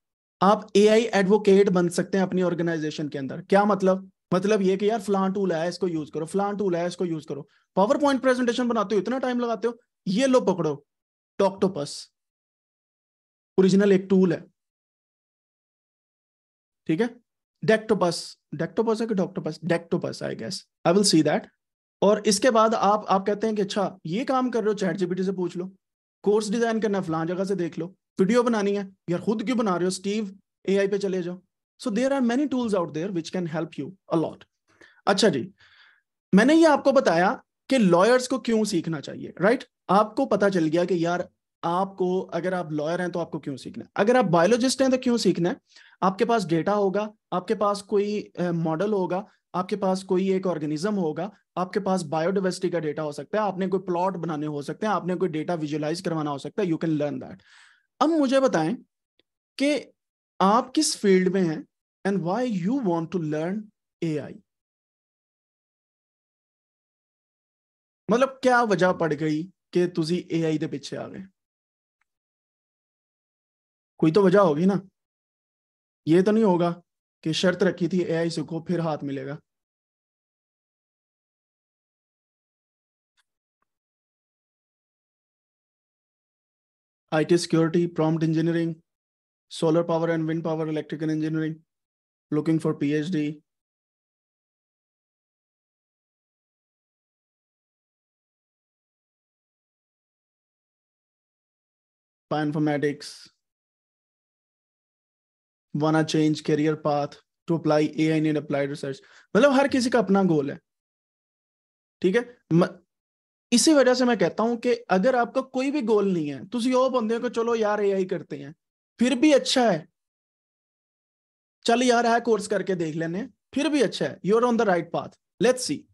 आप ए एडवोकेट बन सकते हैं अपनी ऑर्गेनाइजेशन के अंदर क्या मतलब मतलब ये कि यार फ्लान टूल है इसको यूज करो फ्लान टूल है इसको यूज करो पावर पॉइंट प्रेजेंटेशन बनाते हो इतना टाइम लगाते हो ये लो पकड़ो टॉक्टोपस ओरिजिनल एक टूल है ठीक है डेक्टोपस डेक्टोपस है कि Doctopus Decktopus I guess I will see that और इसके बाद आप आप कहते हैं कि अच्छा ये काम कर रहे हो चैट जीपीटी से पूछ लो कोर्स डिजाइन करना फलां जगह से देख लो वीडियो बनानी है यार खुद क्यों बना रहे हो स्टीव ए पे चले जाओ so there are many tools out there which can help you a lot अच्छा जी मैंने ये आपको बताया कि लॉयर्स को क्यों सीखना चाहिए राइट right? आपको पता चल गया कि यार आपको अगर आप लॉयर हैं तो आपको क्यों सीखना है अगर आप बायोलॉजिस्ट हैं तो क्यों सीखना है आपके पास डेटा होगा आपके पास कोई मॉडल होगा आपके पास कोई एक ऑर्गेनिज्म होगा आपके पास बायोडिवर्सिटी का डेटा हो सकता है आपने कोई प्लॉट बनाने हो सकते हैं आपने कोई डेटा विजुअलाइज करवाना हो सकता है यू कैन लर्न दैट अब मुझे बताएं कि आप किस फील्ड में हैं and why you want to learn A मतलब क्या वजह पड़ गई कि तुझी ए आई के पीछे आ गए कोई तो वजह होगी ना ये तो नहीं होगा कि शर्त रखी थी ए एआई सुखो फिर हाथ मिलेगा I T security prompt engineering solar power and wind power electrical engineering looking for P H D bioinformatics wanna change career path to apply A I in applied research मतलब हर किसी का अपना गोल है ठीक है म- इसी वजह से मैं कहता हूं कि अगर आपका कोई भी गोल नहीं है तुम वो बंदे को चलो यार ए आई करते हैं फिर भी अच्छा है चल यार है कोर्स करके देख लेने फिर भी अच्छा है you're on the right path let's see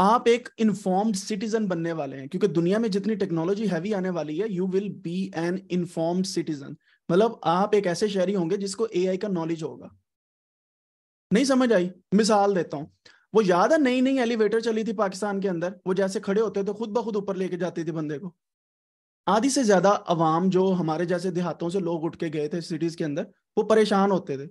आप एक इन्फॉर्म्ड सिटीजन बनने वाले हैं क्योंकि दुनिया में जितनी टेक्नोलॉजी हैवी आने वाली है you will be an informed citizen मतलब आप एक ऐसे शहरी होंगे जिसको एआई का नॉलेज होगा नहीं समझ आई मिसाल देता हूँ वो याद है नई नई एलिवेटर चली थी पाकिस्तान के अंदर वो जैसे खड़े होते थे तो खुद ब खुद ऊपर लेके जाती थी बंदे को आधी से ज्यादा अवाम जो हमारे जैसे देहातों से लोग उठ के गए थे सिटीज के अंदर वो परेशान होते थे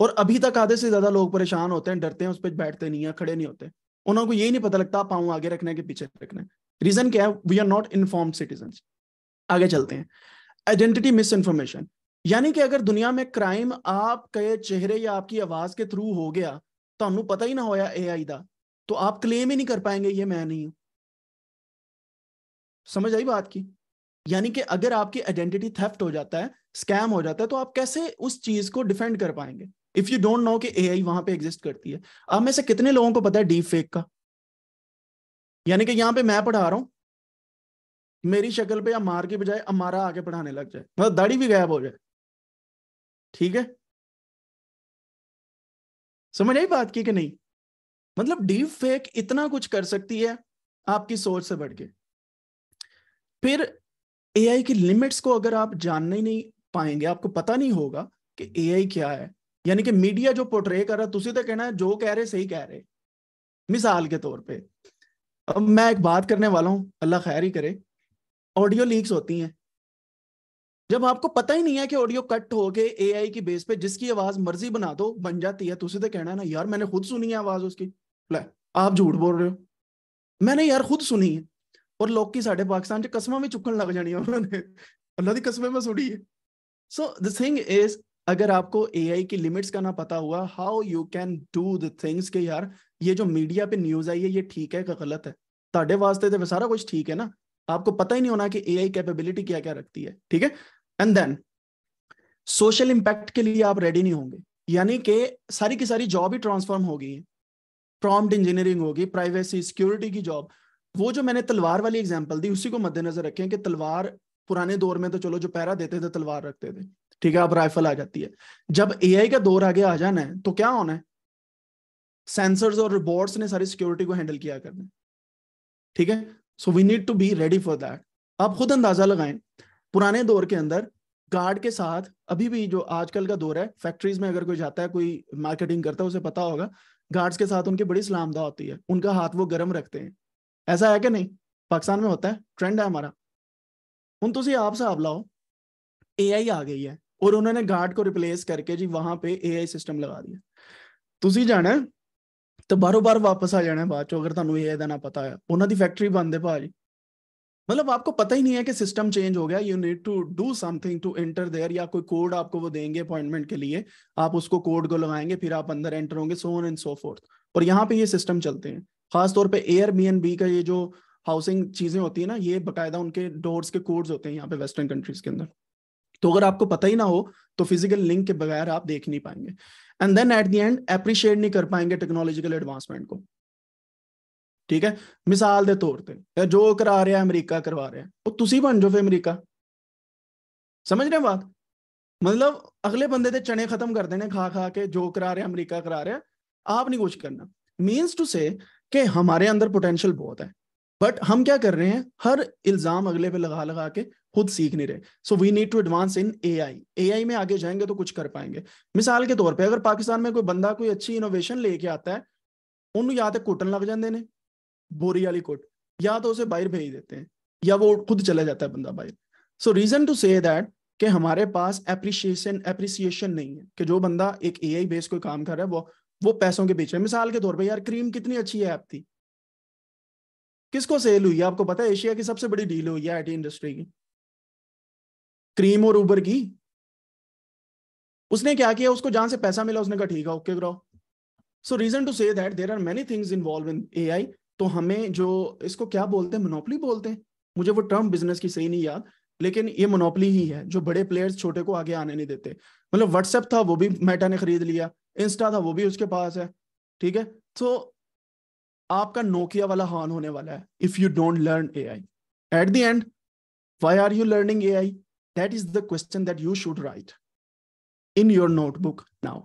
और अभी तक आधे से ज्यादा लोग परेशान होते हैं डरते हैं उस पर बैठते नहीं है खड़े नहीं होते उन्होंने यही नहीं पता लगता पाऊँ आगे रखना है पीछे रखना है रीजन क्या है we are not inform citizen आगे चलते हैं आइडेंटिटी मिस इन्फॉर्मेशन ਯਾਨੀ ਕਿ ਅਗਰ ਦੁਨੀਆ ਮੇ चेहरे या आपकी आवाज के थ्रू हो गया तो ਗਿਆ ਤੁਹਾਨੂੰ ਪਤਾ ਹੀ ਨਾ ਹੋਇਆ ਏਆਈ ਦਾ तो आप क्लेम ही नहीं कर पाएंगे ये मैं नहीं हूं समझ आई बात की यानी कि अगर आपकी आइडेंटिटी थेफ्ट हो जाता है स्कैम हो जाता है तो आप कैसे उस चीज को डिफेंड कर पाएंगे इफ यू डोंट नो कि ए आई वहां पर एग्जिस्ट करती है आप में से कितने लोगों को पता है डीप फेक का यानी कि यहां पे मैं पढ़ा रहा हूं मेरी शक्ल पे अमार के बजाय अमारा आके पढ़ाने लग जाए मतलब दाढ़ी भी गायब हो जाए ठीक है समझ आई बात की कि नहीं मतलब डीप फेक इतना कुछ कर सकती है आपकी सोच से बढ़ के फिर एआई की लिमिट्स को अगर आप जानने ही नहीं पाएंगे आपको पता नहीं होगा कि एआई क्या है यानी कि मीडिया जो पोर्ट्रे कर रहा तुझे तो कहना है जो कह रहे सही कह रहे मिसाल के तौर पे अब मैं एक बात करने वाला हूं अल्लाह खैर ही करे ऑडियो लीक्स होती हैं जब आपको पता ही नहीं है कि ऑडियो कट हो गए ए आई की बेस पे जिसकी आवाज मर्जी बना दो बन जाती है तुझे तो कहना है ना यार मैंने खुद सुनी है आवाज उसकी ले आप झूठ बोल रहे हो मैंने यार खुद सुनी है और लोग की साढ़े पाकिस्तान से कस्मां भी चुकन लग जानी है उन्होंने अल्लाह की कस्में में सुनी है सो द थिंग इज अगर आपको ए आई की लिमिट्स का ना पता हुआ how you can do the things के यार ये जो मीडिया पे न्यूज आई है ये ठीक है कि गलत है ताडे वास्ते तो सारा कुछ ठीक है ना आपको पता ही नहीं होना कि ए आई कैपेबिलिटी क्या क्या रखती है ठीक है एंड देन सोशल इम्पैक्ट के लिए आप रेडी नहीं होंगे यानी कि सारी की सारी जॉब ही ट्रांसफॉर्म हो गई है प्रॉम्प्ट इंजीनियरिंग होगी प्राइवेसी सिक्योरिटी की जॉब वो जो मैंने तलवार वाली एग्जाम्पल दी उसी को मद्देनजर रखें कि तलवार पुराने दौर में तो चलो जो पैरा देते थे तलवार रखते थे ठीक है अब राइफल आ जाती है जब एआई का दौर आगे आ जाना है तो क्या होना है सेंसर्स और रोबोट्स ने सारी सिक्योरिटी को हैंडल किया करना ठीक है so we need to be ready for that आप खुद अंदाजा लगाएं पुराने दौर के अंदर गार्ड के साथ अभी भी जो आजकल का दौर है फैक्ट्रीज में अगर कोई जाता है कोई मार्केटिंग करता है उसे पता होगा गार्ड्स के साथ उनकी बड़ी सलामदा होती है उनका हाथ वो गर्म रखते हैं ऐसा है कि नहीं पाकिस्तान में होता है ट्रेंड है हमारा हम तुम तो आप हिसाब लाओ ए आ गई है और उन्होंने गार्ड को रिप्लेस करके जी वहां पे ए सिस्टम लगा दिया ਤੁਸੀਂ तो बारो बार वापस आ ਆ ਜਾਣਾ बाद चो अगर ਤੁਹਾਨੂੰ ए आई का ना पता है उन्होंने फैक्ट्री बंद है भाजी मतलब आपको पता ही नहीं है कि सिस्टम चेंज हो गया you need to do something to enter there या कोई कोड आपको वो देंगे अपॉइंटमेंट के लिए आप उसको कोड को लगाएंगे फिर आप अंदर एंटर होंगे so on and so forth और यहाँ पे ये सिस्टम चलते हैं खासतौर पर एयर बी एन बी का ये जो हाउसिंग चीजें होती है ना ये बकायदा उनके डोर्स के कोड्स होते हैं यहाँ पे वेस्टर्न कंट्रीज के अंदर तो अगर आपको पता ही ना हो तो फिजिकल लिंक के बगैर आप देख नहीं पाएंगे and then at the end appreciate नहीं कर पाएंगे टेक्नोलॉजिकल एडवांसमेंट को ठीक है मिसाल के तौर पर जो करा ਰਿਹਾ अमरीका करवा रहा ਉਹ ਤੁਸੀਂ ਬਣ ਜਾਓ ਫੇ ਅਮਰੀਕਾ ਸਮਝ ਰਹੇ ਬਾਤ मतलब अगले बंद के चने खत्म कर देने खा खा के जो करा रहे अमरीका करा रहे आप नहीं कुछ करना मीन्स टू से कि हमारे अंदर पोटेंशियल बहुत है बट हम क्या कर रहे हैं हर इल्जाम अगले पे लगा लगा के खुद सीख नहीं रहे so we need to advance in A I A I में आगे जाएंगे तो कुछ कर पाएंगे मिसाल के तौर पर अगर पाकिस्तान में कोई बंदा कोई अच्छी इनोवेशन लेके आता है उन्होंने या तो कुटन लग जाते हैं बोरी वाली कोट या तो उसे बाहर भेज देते हैं या वो खुद चला जाता है बंदा बाहर so reason to say that कि हमारे पास एप्रिशिएशन एप्रिसिएशन नहीं है कि जो बंदा एक ए आई बेस कोई काम कर रहा है वो वो पैसों के बीच में मिसाल के तौर पर यार क्रीम कितनी अच्छी ऐप थी किसको सेल हुई आपको पता है एशिया की सबसे बड़ी डील हुई है आईटी इंडस्ट्री की क्रीम और उबर की उसने क्या किया उसको जहां से पैसा मिला उसने कहा ठीक है okay grow so reason to say that there are many things involve in A I तो हमें जो इसको क्या बोलते हैं मोनोपली बोलते हैं मुझे वो टर्म बिजनेस की सही नहीं याद लेकिन ये मोनोपली ही है जो बड़े प्लेयर्स छोटे को आगे आने नहीं देते मतलब व्हाट्सएप था वो भी मेटा ने खरीद लिया इंस्टा था वो भी उसके पास है ठीक है तो आपका नोकिया वाला हाल होने वाला है if you don't learn A I at the end why are you learning A I that is the question that you should write in your notebook now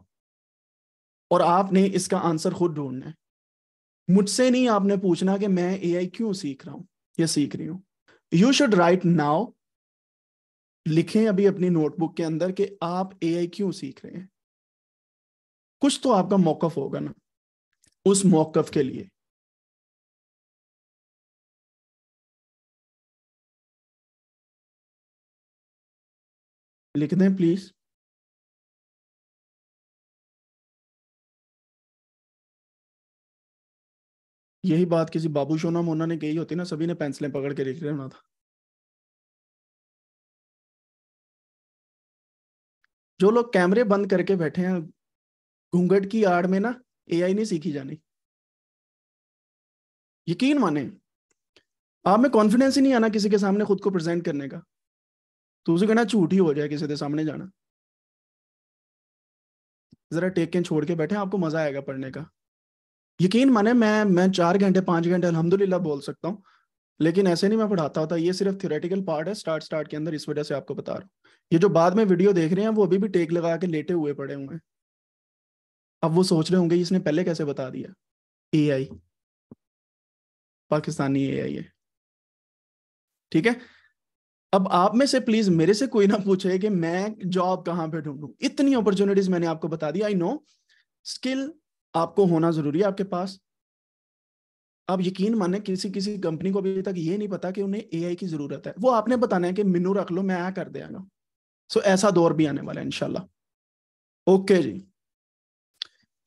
और आपने इसका आंसर खुद ढूंढना है मुझसे नहीं आपने पूछना कि मैं ए क्यों सीख रहा हूं या सीख रही हूं यू शुड राइट नाउ लिखें अभी अपनी नोटबुक के अंदर कि आप ए क्यों सीख रहे हैं कुछ तो आपका मौकफ होगा ना उस मौकफ के लिए लिख दें प्लीज यही बात किसी बाबू शोना मोना ने कही होती ना सभी ने पेंसिलें पकड़ के लिख रहे होना था जो लोग कैमरे बंद करके बैठे हैं घूंघट की आड़ में ना एआई नहीं सीखी जानी यकीन माने आप में कॉन्फिडेंस ही नहीं आना किसी के सामने खुद को प्रेजेंट करने का तो उसे कहना झूठ ही हो जाए किसी के सामने जाना जरा टेक के छोड़ के बैठे आपको मजा आएगा पढ़ने का यकीन माने मैं मैं चार घंटे पांच घंटे अलहमदुल्ला बोल सकता हूँ लेकिन ऐसे नहीं मैं पढ़ाता होता ये सिर्फ थियोरेटिकल पार्ट है स्टार्ट स्टार्ट के अंदर इस वजह से आपको बता रहा हूँ ये जो बाद में वीडियो देख रहे हैं वो अभी भी टेक लगा के लेटे हुए पड़े हुए हैं अब वो सोच रहे होंगे इसने पहले कैसे बता दिया ए पाकिस्तानी ए है ठीक है अब आप में से प्लीज मेरे से कोई ना पूछे कि मैं जॉब कहाँ पे ढूंढूं इतनी अपॉर्चुनिटीज मैंने आपको बता दी आई नो स्किल आपको होना जरूरी है आपके पास आप यकीन माने किसी किसी कंपनी को अभी तक ये नहीं पता कि उन्हें एआई की जरूरत है वो आपने बताना है कि मिनू रख लो मैं आ कर देगा सो ऐसा दौर भी आने वाला है इनशाला ओके जी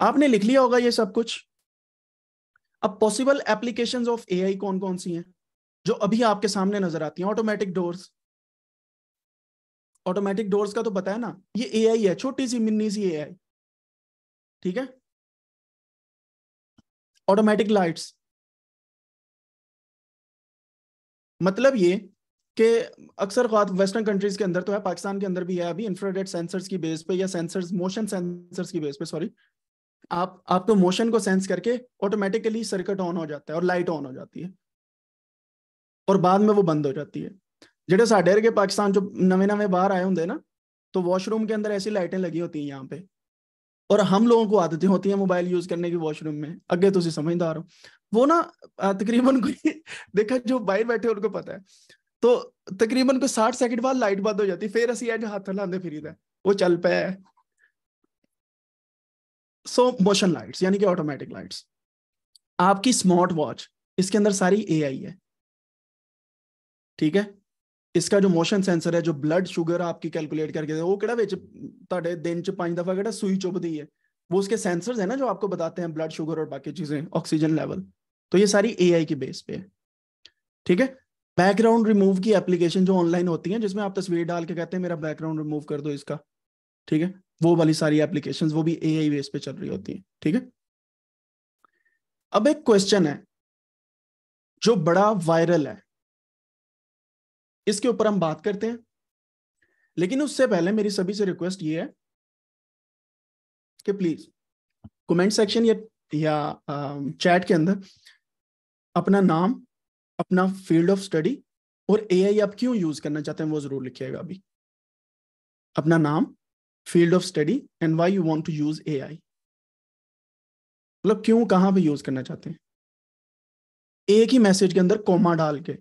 आपने लिख लिया होगा ये सब कुछ अब पॉसिबल एप्लीकेशन ऑफ ए कौन कौन सी हैं जो अभी आपके सामने नजर आती हैं ऑटोमेटिक डोर्स ऑटोमेटिक डोर्स का तो पता है ना ये ए है छोटी सी मिनी सी ए ठीक है ऑटोमेटिक लाइट्स मतलब ये कि अक्सर वेस्टर्न कंट्रीज के अंदर तो है पाकिस्तान के अंदर भी है अभी इंफ्रारेड सेंसर्स की बेस पे या सेंसर्स मोशन सेंसर्स की बेस पे सॉरी आप आप तो मोशन को सेंस करके ऑटोमेटिकली सर्किट ऑन हो जाता है और लाइट ऑन हो जाती है और बाद में वो बंद हो जाती है ਜਿਹੜੇ ਸਾਡੇ के पाकिस्तान जो नवे नवे बाहर आए होंगे ना तो ਵਾਸ਼ਰੂਮ के अंदर ऐसी लाइटें लगी होती ਹੈ यहाँ पे और हम लोगों को आदतें होती हैं मोबाइल यूज करने की वॉशरूम में अगे तो समझदार हो वो ना तकरीबन कोई देखा जो बाहर बैठे उनको पता है तो तकरीबन कोई साठ सेकंड बाद लाइट बंद हो जाती फिर असि अज हाथ हिलाते फिर वो चल पे सो मोशन लाइट्स यानी कि ऑटोमेटिक लाइट्स आपकी स्मार्ट वॉच इसके अंदर सारी ए है ठीक है इसका जो मोशन सेंसर है जो ब्लड शुगर आपकी कैलकुलेट करके वो ਕਿਹੜਾ ਵਿੱਚ ਤੁਹਾਡੇ ਦਿਨ ਚ ਪੰਜ ਦਫਾ ਕਿਹੜਾ ਸੂਈ ਚੁਭਦੀ ਹੈ वो उसके सेंसर है ना जो आपको बताते हैं ब्लड शुगर और बाकी चीजें ऑक्सीजन लेवल तो ये सारी ए आई की बेस पे है ठीक है बैकग्राउंड रिमूव की एप्लीकेशन जो ऑनलाइन होती है जिसमें आप तस्वीर डाल के कहते हैं मेरा बैकग्राउंड रिमूव कर दो इसका ठीक है वो वाली सारी एप्लीकेशन वो भी ए आई बेस पे चल रही होती है ठीक है अब एक क्वेश्चन है जो बड़ा वायरल है इसके ऊपर हम बात करते हैं लेकिन उससे पहले मेरी सभी से रिक्वेस्ट ये है कि प्लीज कमेंट सेक्शन या या चैट um, के अंदर अपना नाम अपना फील्ड ऑफ स्टडी और एआई आप क्यों यूज करना चाहते हैं वो जरूर लिखिएगा अभी अपना नाम field of study and why you want to use AI मतलब क्यों कहां पे यूज करना चाहते हैं एक ही मैसेज के अंदर कोमा डाल के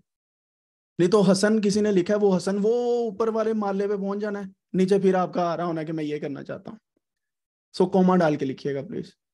नहीं तो हसन किसी ने लिखा है वो हसन वो ऊपर वाले माले पे पहुंच जाना है नीचे फिर आपका आ रहा होना कि मैं ये करना चाहता हूँ सो कोमा डाल के लिखिएगा प्लीज